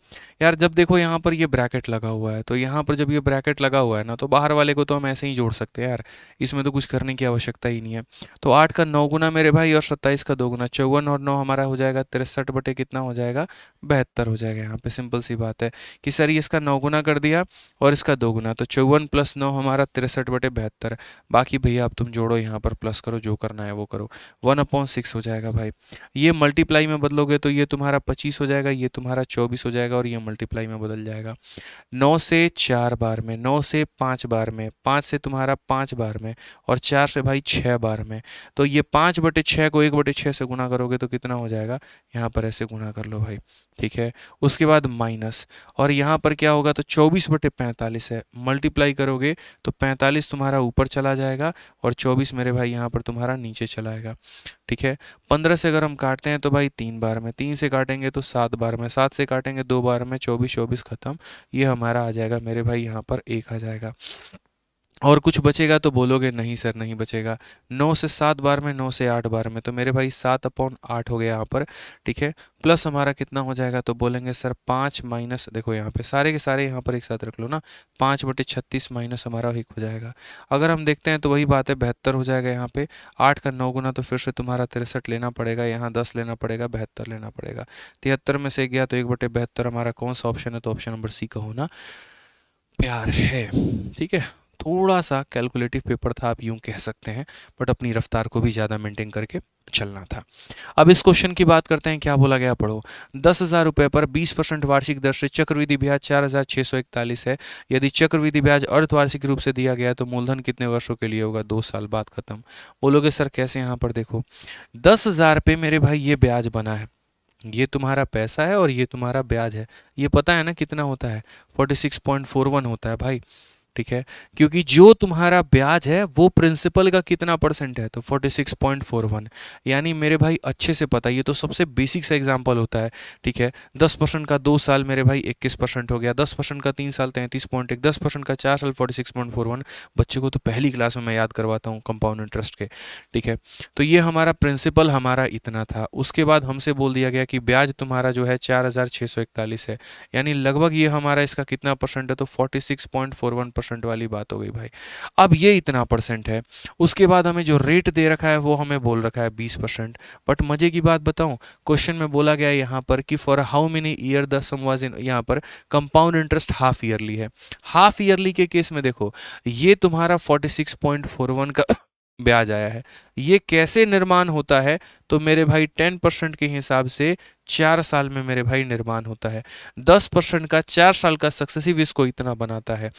यार जब देखो यहाँ पर ये ब्रैकेट लगा हुआ है तो यहाँ पर जब ये ब्रैकेट लगा हुआ है ना तो बाहर वाले को तो हम ऐसे ही जोड़ सकते हैं यार इसमें तो कुछ करने की आवश्यकता ही नहीं है तो आठ का नौ गुना मेरे भाई और सत्ताईस का दो गुना चौवन और नौ हमारा हो जाएगा तिरसठ बटे कितना हो जाएगा बेहतर हो जाएगा यहाँ पे सिंपल सी बात है कि सर ये इसका नौ गुना कर दिया और इसका दो गुना तो चौवन प्लस नौ हमारा तिरसठ बटे बहत्तर बाकी भैया अब तुम जोड़ो यहाँ पर प्लस करो जो करना है वो करो वन अपॉन सिक्स हो जाएगा भाई ये मल्टीप्लाई में बदलोगे तो ये तुम्हारा पच्चीस हो जाएगा ये तुम्हारा चौबीस हो जाएगा और ये मल्टीप्लाई में बदल जाएगा नौ से चार बार में नौ से पाँच बार में पाँच से तुम्हारा पाँच बार में और चार से भाई छः बार में तो ये पाँच बटे छः को एक बटे छः से गुना करोगे तो कितना हो जाएगा यहाँ पर ऐसे गुना कर लो भाई ठीक है उसके बाद माइनस और यहाँ पर क्या होगा तो चौबीस बटे पैंतालीस है मल्टीप्लाई करोगे तो पैंतालीस चौबीस तुम्हारा ऊपर चला जाएगा और चौबीस मेरे भाई यहाँ पर तुम्हारा नीचे चलाएगा ठीक है पंद्रह से अगर हम काटते हैं तो भाई तीन बार में तीन से काटेंगे तो सात बार में सात से काटेंगे दो बार में चौबीस चौबीस खत्म ये हमारा आ जाएगा मेरे भाई यहाँ पर एक आ जाएगा और कुछ बचेगा तो बोलोगे नहीं सर नहीं बचेगा नौ से सात बार में नौ से आठ बार में तो मेरे भाई सात अपॉन आठ हो गया यहाँ पर ठीक है प्लस हमारा कितना हो जाएगा तो बोलेंगे सर पाँच माइनस देखो यहाँ पे सारे के सारे यहाँ पर एक साथ रख लो ना पाँच बटे छत्तीस माइनस हमारा एक हो जाएगा अगर हम देखते हैं तो वही बात है बेहतर हो जाएगा यहाँ पे आठ का नौ गुना तो फिर से तुम्हारा तिरसठ लेना पड़ेगा यहाँ दस लेना पड़ेगा बेहतर लेना पड़ेगा तिहत्तर में से गया तो एक बटे बेहतर हमारा कौन सा ऑप्शन है तो ऑप्शन नंबर सी का होना प्यार है ठीक है थोड़ा सा कैलकुलेटिव पेपर था आप यूं कह सकते हैं बट अपनी रफ्तार को भी ज़्यादा मेंटेन करके चलना था अब इस क्वेश्चन की बात करते हैं क्या बोला गया पढ़ो दस हज़ार रुपए पर बीस परसेंट वार्षिक दर से चक्रविधि ब्याज चार हज़ार छह सौ इकतालीस है यदि चक्रविधि ब्याज अर्धवार्षिक रूप से दिया गया तो मूलधन कितने वर्षों के लिए होगा दो साल बाद खत्म बोलोगे सर कैसे यहाँ पर देखो दस हज़ार पे मेरे भाई ये ब्याज बना है ये तुम्हारा पैसा है और ये तुम्हारा ब्याज है ये पता है ना कितना होता है forty six point four one होता है भाई ठीक है क्योंकि जो तुम्हारा ब्याज है वो प्रिंसिपल का कितना परसेंट है तो 46.41 यानी मेरे भाई अच्छे से पता ये तो सबसे बेसिक सा एग्जाम्पल होता है ठीक है दस परसेंट का दो साल मेरे भाई इक्कीस परसेंट हो गया दस परसेंट का तीन साल तैंतीस पॉइंट एक दस परसेंट का चार साल forty six point four one बच्चे को तो पहली क्लास में मैं याद करवाता हूँ कंपाउंड इंटरेस्ट के ठीक है तो ये हमारा प्रिंसिपल हमारा इतना था उसके बाद हमसे बोल दिया गया कि ब्याज तुम्हारा जो है चार हज़ार सौ इकतालीस है यानी लगभग ये हमारा इसका कितना परसेंट है तो forty six point four one percent percent वाली बात हो गई भाई अब ये इतना परसेंट है उसके बाद हमें जो रेट दे रखा है वो हमें बोल रखा है बीस परसेंट बट मज़े की बात बताऊँ क्वेश्चन में बोला गया है यहाँ पर कि for how many year the sum was in यहाँ पर कंपाउंड इंटरेस्ट हाफ ईयरली है हाफ ईयरली के केस में देखो ये तुम्हारा फोर्टी का [coughs] ब्याज आया है ये कैसे निर्माण होता है तो मेरे भाई टेन परसेंट के हिसाब से चार साल में मेरे भाई निर्माण होता है दस परसेंट का चार साल का सक्सेसिव इसको इतना बनाता है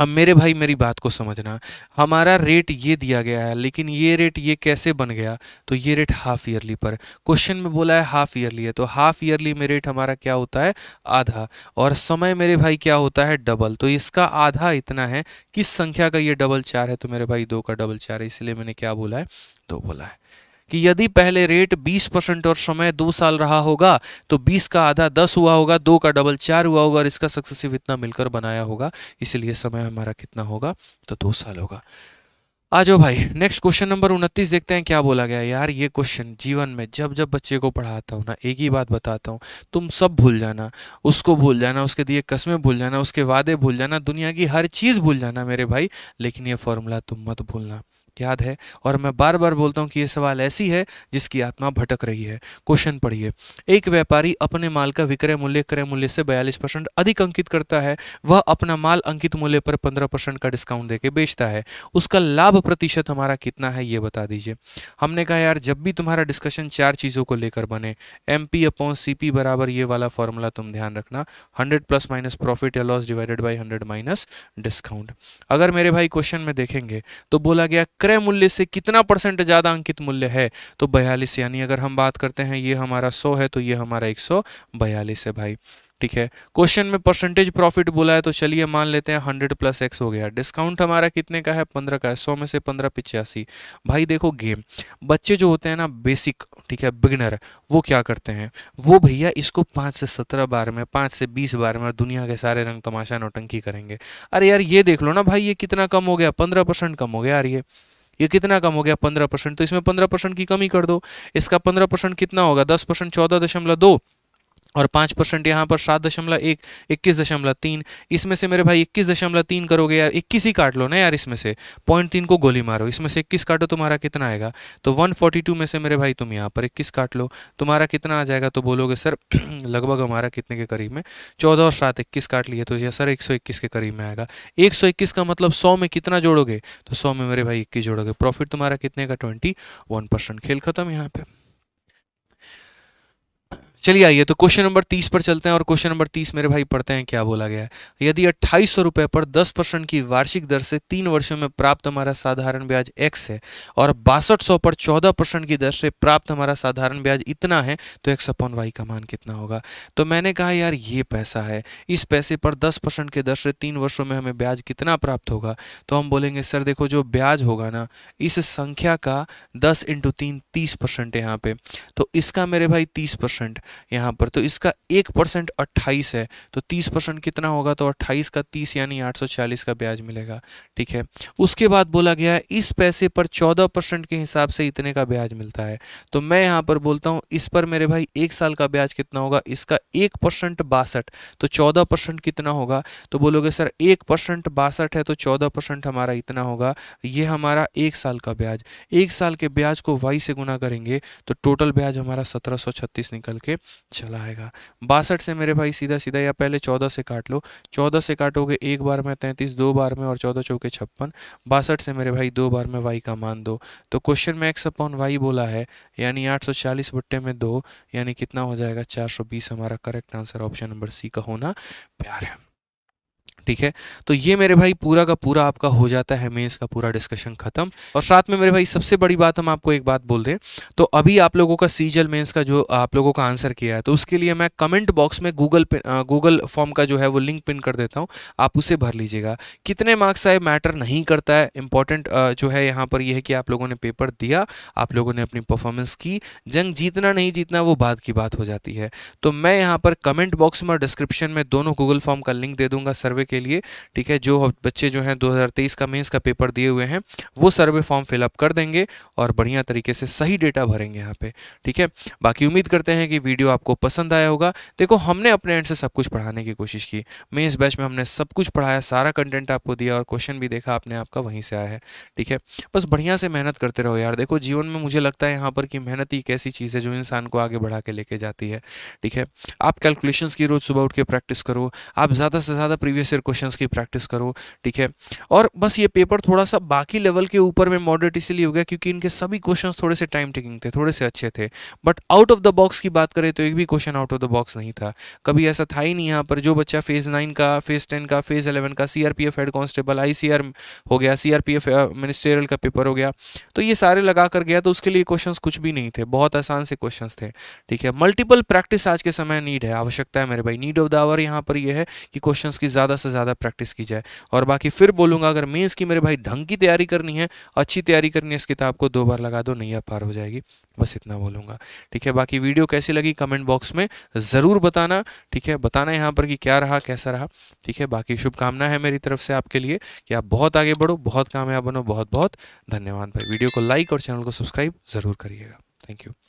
अब मेरे भाई मेरी बात को समझना हमारा रेट ये दिया गया है लेकिन ये रेट ये कैसे बन गया तो ये रेट हाफ ईयरली पर क्वेश्चन में बोला है हाफ ईयरली है तो हाफ ईयरली में रेट हमारा क्या होता है आधा और समय मेरे भाई क्या होता है डबल तो इसका आधा इतना है किस संख्या का ये डबल चार है तो मेरे भाई दो का डबल चार है इसलिए मैंने क्या बोला है दो बोला है कि यदि पहले रेट 20 परसेंट और समय दो साल रहा होगा तो 20 का आधा 10 हुआ होगा दो का डबल चार हुआ होगा और इसका सक्सेसिव इतना मिलकर बनाया होगा इसलिए समय हमारा कितना होगा तो दो साल होगा आ जाओ भाई नेक्स्ट क्वेश्चन नंबर उनतीस देखते हैं क्या बोला गया यार ये क्वेश्चन जीवन में जब जब बच्चे को पढ़ाता हूँ ना एक ही बात बताता हूँ तुम सब भूल जाना उसको भूल जाना उसके दिए कस्में भूल जाना उसके वादे भूल जाना दुनिया की हर चीज़ भूल जाना मेरे भाई लेकिन ये फॉर्मूला तुम मत भूलना याद है और मैं बार बार बोलता हूँ कि ये सवाल ऐसी है जिसकी आत्मा भटक रही है क्वेश्चन पढ़िए एक व्यापारी अपने माल का विक्रय मूल्य क्रय मूल्य से बयालीस परसेंट अधिक अंकित करता है वह अपना माल अंकित मूल्य पर पंद्रह परसेंट का डिस्काउंट देके बेचता है उसका लाभ प्रतिशत हमारा कितना है ये बता दीजिए हमने कहा यार जब भी तुम्हारा डिस्कशन चार चीज़ों को लेकर बने M P upon C P बराबर ये वाला फॉर्मूला तुम ध्यान रखना हंड्रेड प्लस माइनस प्रॉफिट या loss divided by hundred minus discount अगर मेरे भाई क्वेश्चन में देखेंगे तो बोला गया क्रय मूल्य से कितना परसेंट ज़्यादा अंकित मूल्य है तो बयालीस यानी अगर हम बात करते हैं ये हमारा सौ है तो ये हमारा एक सौ बयालीस है भाई ठीक है क्वेश्चन में परसेंटेज प्रॉफिट बोला है तो चलिए मान लेते हैं हंड्रेड प्लस एक्स हो गया डिस्काउंट हमारा कितने का है पंद्रह का है सौ में से पंद्रह पिचासी भाई देखो गेम बच्चे जो होते हैं ना बेसिक ठीक है बिगनर वो क्या करते हैं वो भैया इसको पाँच से सत्रह बार में पाँच से बीस बार में दुनिया के सारे रंग तमाशा नौटंकी करेंगे अरे यार ये देख लो ना भाई ये कितना कम हो गया पंद्रह कम हो गया यार ये ये कितना कम हो गया पंद्रह परसेंट तो इसमें पंद्रह परसेंट की कमी कर दो इसका पंद्रह परसेंट कितना होगा दस परसेंट चौदह दशमलव दो और पाँच परसेंट यहाँ पर सात दशमलव एक इक्कीस दशमलव तीन इसमें से मेरे भाई इक्कीस दशमलव तीन करोगे यार इक्कीस ही काट लो ना यार इसमें से पॉइंट तीन को गोली मारो इसमें से इक्कीस काटो तो तुम्हारा कितना आएगा तो वन फोर्टी टू में से मेरे भाई तुम यहाँ पर इक्कीस काट लो तुम्हारा कितना आ जाएगा तो बोलोगे सर [clears throat] लगभग हमारा कितने के करीब में चौदह और सात इक्कीस काट लिए तो यह सर एक सौ इक्कीस के करीब में आएगा एक सौ इक्कीस का मतलब सौ में कितना जोड़ोगे तो सौ में मेरे भाई इक्कीस जोड़ोगे प्रॉफिट तुम्हारा कितने का ट्वेंटी वन परसेंट खेल खत्म यहाँ पर चलिए आइए तो क्वेश्चन नंबर तीस पर चलते हैं और क्वेश्चन नंबर तीस मेरे भाई पढ़ते हैं क्या बोला गया है यदि अट्ठाईस सौ रुपये पर दस परसेंट की वार्षिक दर से तीन वर्षों में प्राप्त हमारा साधारण ब्याज एक्स है और बासठ सौ पर चौदह परसेंट की दर से प्राप्त हमारा साधारण ब्याज इतना है तो एक्स अपॉन वाई का मान कितना होगा तो मैंने कहा यार ये पैसा है इस पैसे पर दस परसेंट के दर से तीन वर्षों में हमें ब्याज कितना प्राप्त होगा तो हम बोलेंगे सर देखो जो ब्याज होगा ना इस संख्या का दस इंटू तीन तीस परसेंट यहाँ पे तो इसका मेरे भाई तीस परसेंट यहाँ पर तो इसका एक परसेंट अट्ठाईस है तो तीस परसेंट कितना होगा तो अट्ठाईस का तीस यानी आठ सौ चालीस का ब्याज मिलेगा ठीक है उसके बाद बोला गया है इस पैसे पर चौदह परसेंट के हिसाब से इतने का ब्याज मिलता है तो मैं यहाँ पर बोलता हूँ इस पर मेरे भाई एक साल का ब्याज कितना होगा इसका एक परसेंट बासठ तो चौदह परसेंट कितना होगा तो बोलोगे सर एक परसेंट बासठ है तो चौदह परसेंट हमारा इतना होगा ये हमारा एक साल का ब्याज एक साल के ब्याज को वाई से गुना करेंगे तो टोटल ब्याज हमारा सत्रह निकल के चला आएगा बासठ से मेरे भाई सीधा सीधा या पहले चौदह से काट लो चौदह से काटोगे एक बार में तैंतीस दो बार में और चौदह चौके छप्पन बासठ से मेरे भाई दो बार में वाई का मान दो तो क्वेश्चन में एक्स अपॉन वाई बोला है यानी आठ सौ चालीस बट्टे में दो यानी कितना हो जाएगा चार सौ बीस हमारा correct answer option number C का होना प्यार है ठीक है तो ये मेरे भाई पूरा का पूरा आपका हो जाता है मेंस का पूरा डिस्कशन खत्म और साथ में मेरे भाई सबसे बड़ी बात हम आपको एक बात बोल दें तो अभी आप लोगों का सीजल मेंस का जो आप लोगों का आंसर किया है तो उसके लिए मैं कमेंट बॉक्स में गूगल गूगल फॉर्म का जो है वो लिंक पिन कर देता हूँ आप उसे भर लीजिएगा कितने मार्क्स आए मैटर नहीं करता है इंपॉर्टेंट जो है यहाँ पर यह है कि आप लोगों ने पेपर दिया आप लोगों ने अपनी परफॉर्मेंस की जंग जीतना नहीं जीतना वो बाद की बात हो जाती है तो मैं यहाँ पर कमेंट बॉक्स में और डिस्क्रिप्शन में दोनों गूगल फॉर्म का लिंक दे दूंगा सर्वे के लिए ठीक है जो बच्चे जो हैं 2023 का मेंस का पेपर दिए हुए हैं वो सर्वे फॉर्म फिलअप कर देंगे और बढ़िया तरीके से सही डेटा भरेंगे यहाँ पे ठीक है बाकी उम्मीद करते हैं कि वीडियो आपको पसंद आया होगा देखो हमने अपने एंड से सब कुछ पढ़ाने की कोशिश की मेन्स बैच में हमने सब कुछ पढ़ाया सारा कंटेंट आपको दिया और क्वेश्चन भी देखा आपने आपका वहीं से आया है ठीक है बस बढ़िया से मेहनत करते रहो यार देखो जीवन में मुझे लगता है यहाँ पर कि मेहनत ही एक ऐसी चीज़ है जो इंसान को आगे बढ़ा के लेके जाती है ठीक है आप कैलकुलेशंस की रोज़ सुबह उठ के प्रैक्टिस करो आप ज़्यादा से ज़्यादा प्रीवियस ईयर क्वेश्चन की प्रैक्टिस करो ठीक है और बस ये पेपर थोड़ा सा बाकी लेवल के ऊपर में मॉडरेट इसलिए हो गया क्योंकि इनके सभी क्वेश्चन थोड़े से टाइम टेकिंग थे थोड़े से अच्छे थे but out of the box की बात करें तो एक भी question out of the box नहीं था कभी ऐसा था ही नहीं यहाँ पर जो बच्चा फेज़ नाइन का फेज़ टेन का फेज़ इलेवन का सी हेड कॉन्स्टेबल आई हो गया सी मिनिस्टेरियल का पेपर हो गया तो ये सारे लगा कर गया तो उसके लिए क्वेश्चन कुछ भी नहीं थे बहुत आसान से क्वेश्चन थे ठीक है मल्टीपल प्रैक्टिस आज के समय नीड है आवश्यकता है मेरे भाई नीड ऑफ द आवर यहाँ पर यह है कि क्वेश्चन की ज़्यादा से ज़्यादा प्रैक्टिस की जाए और बाकी फिर बोलूँगा अगर मेन्स की मेरे भाई ढंग की तैयारी करनी है अच्छी तैयारी करनी है इस किताब को दो बार लगा दो नहीं पार हो जाएगी बस इतना बोलूँगा ठीक है बाकी वीडियो कैसी लगी कमेंट बॉक्स में ज़रूर बताना ठीक है बताना यहाँ पर कि क्या रहा कैसा रहा ठीक है बाकी शुभकामना है मेरी तरफ से आपके लिए कि आप बहुत आगे बढ़ो बहुत कामयाब बनो बहुत बहुत धन्यवाद भाई वीडियो को लाइक और चैनल को सब्सक्राइब ज़रूर करिएगा थैंक यू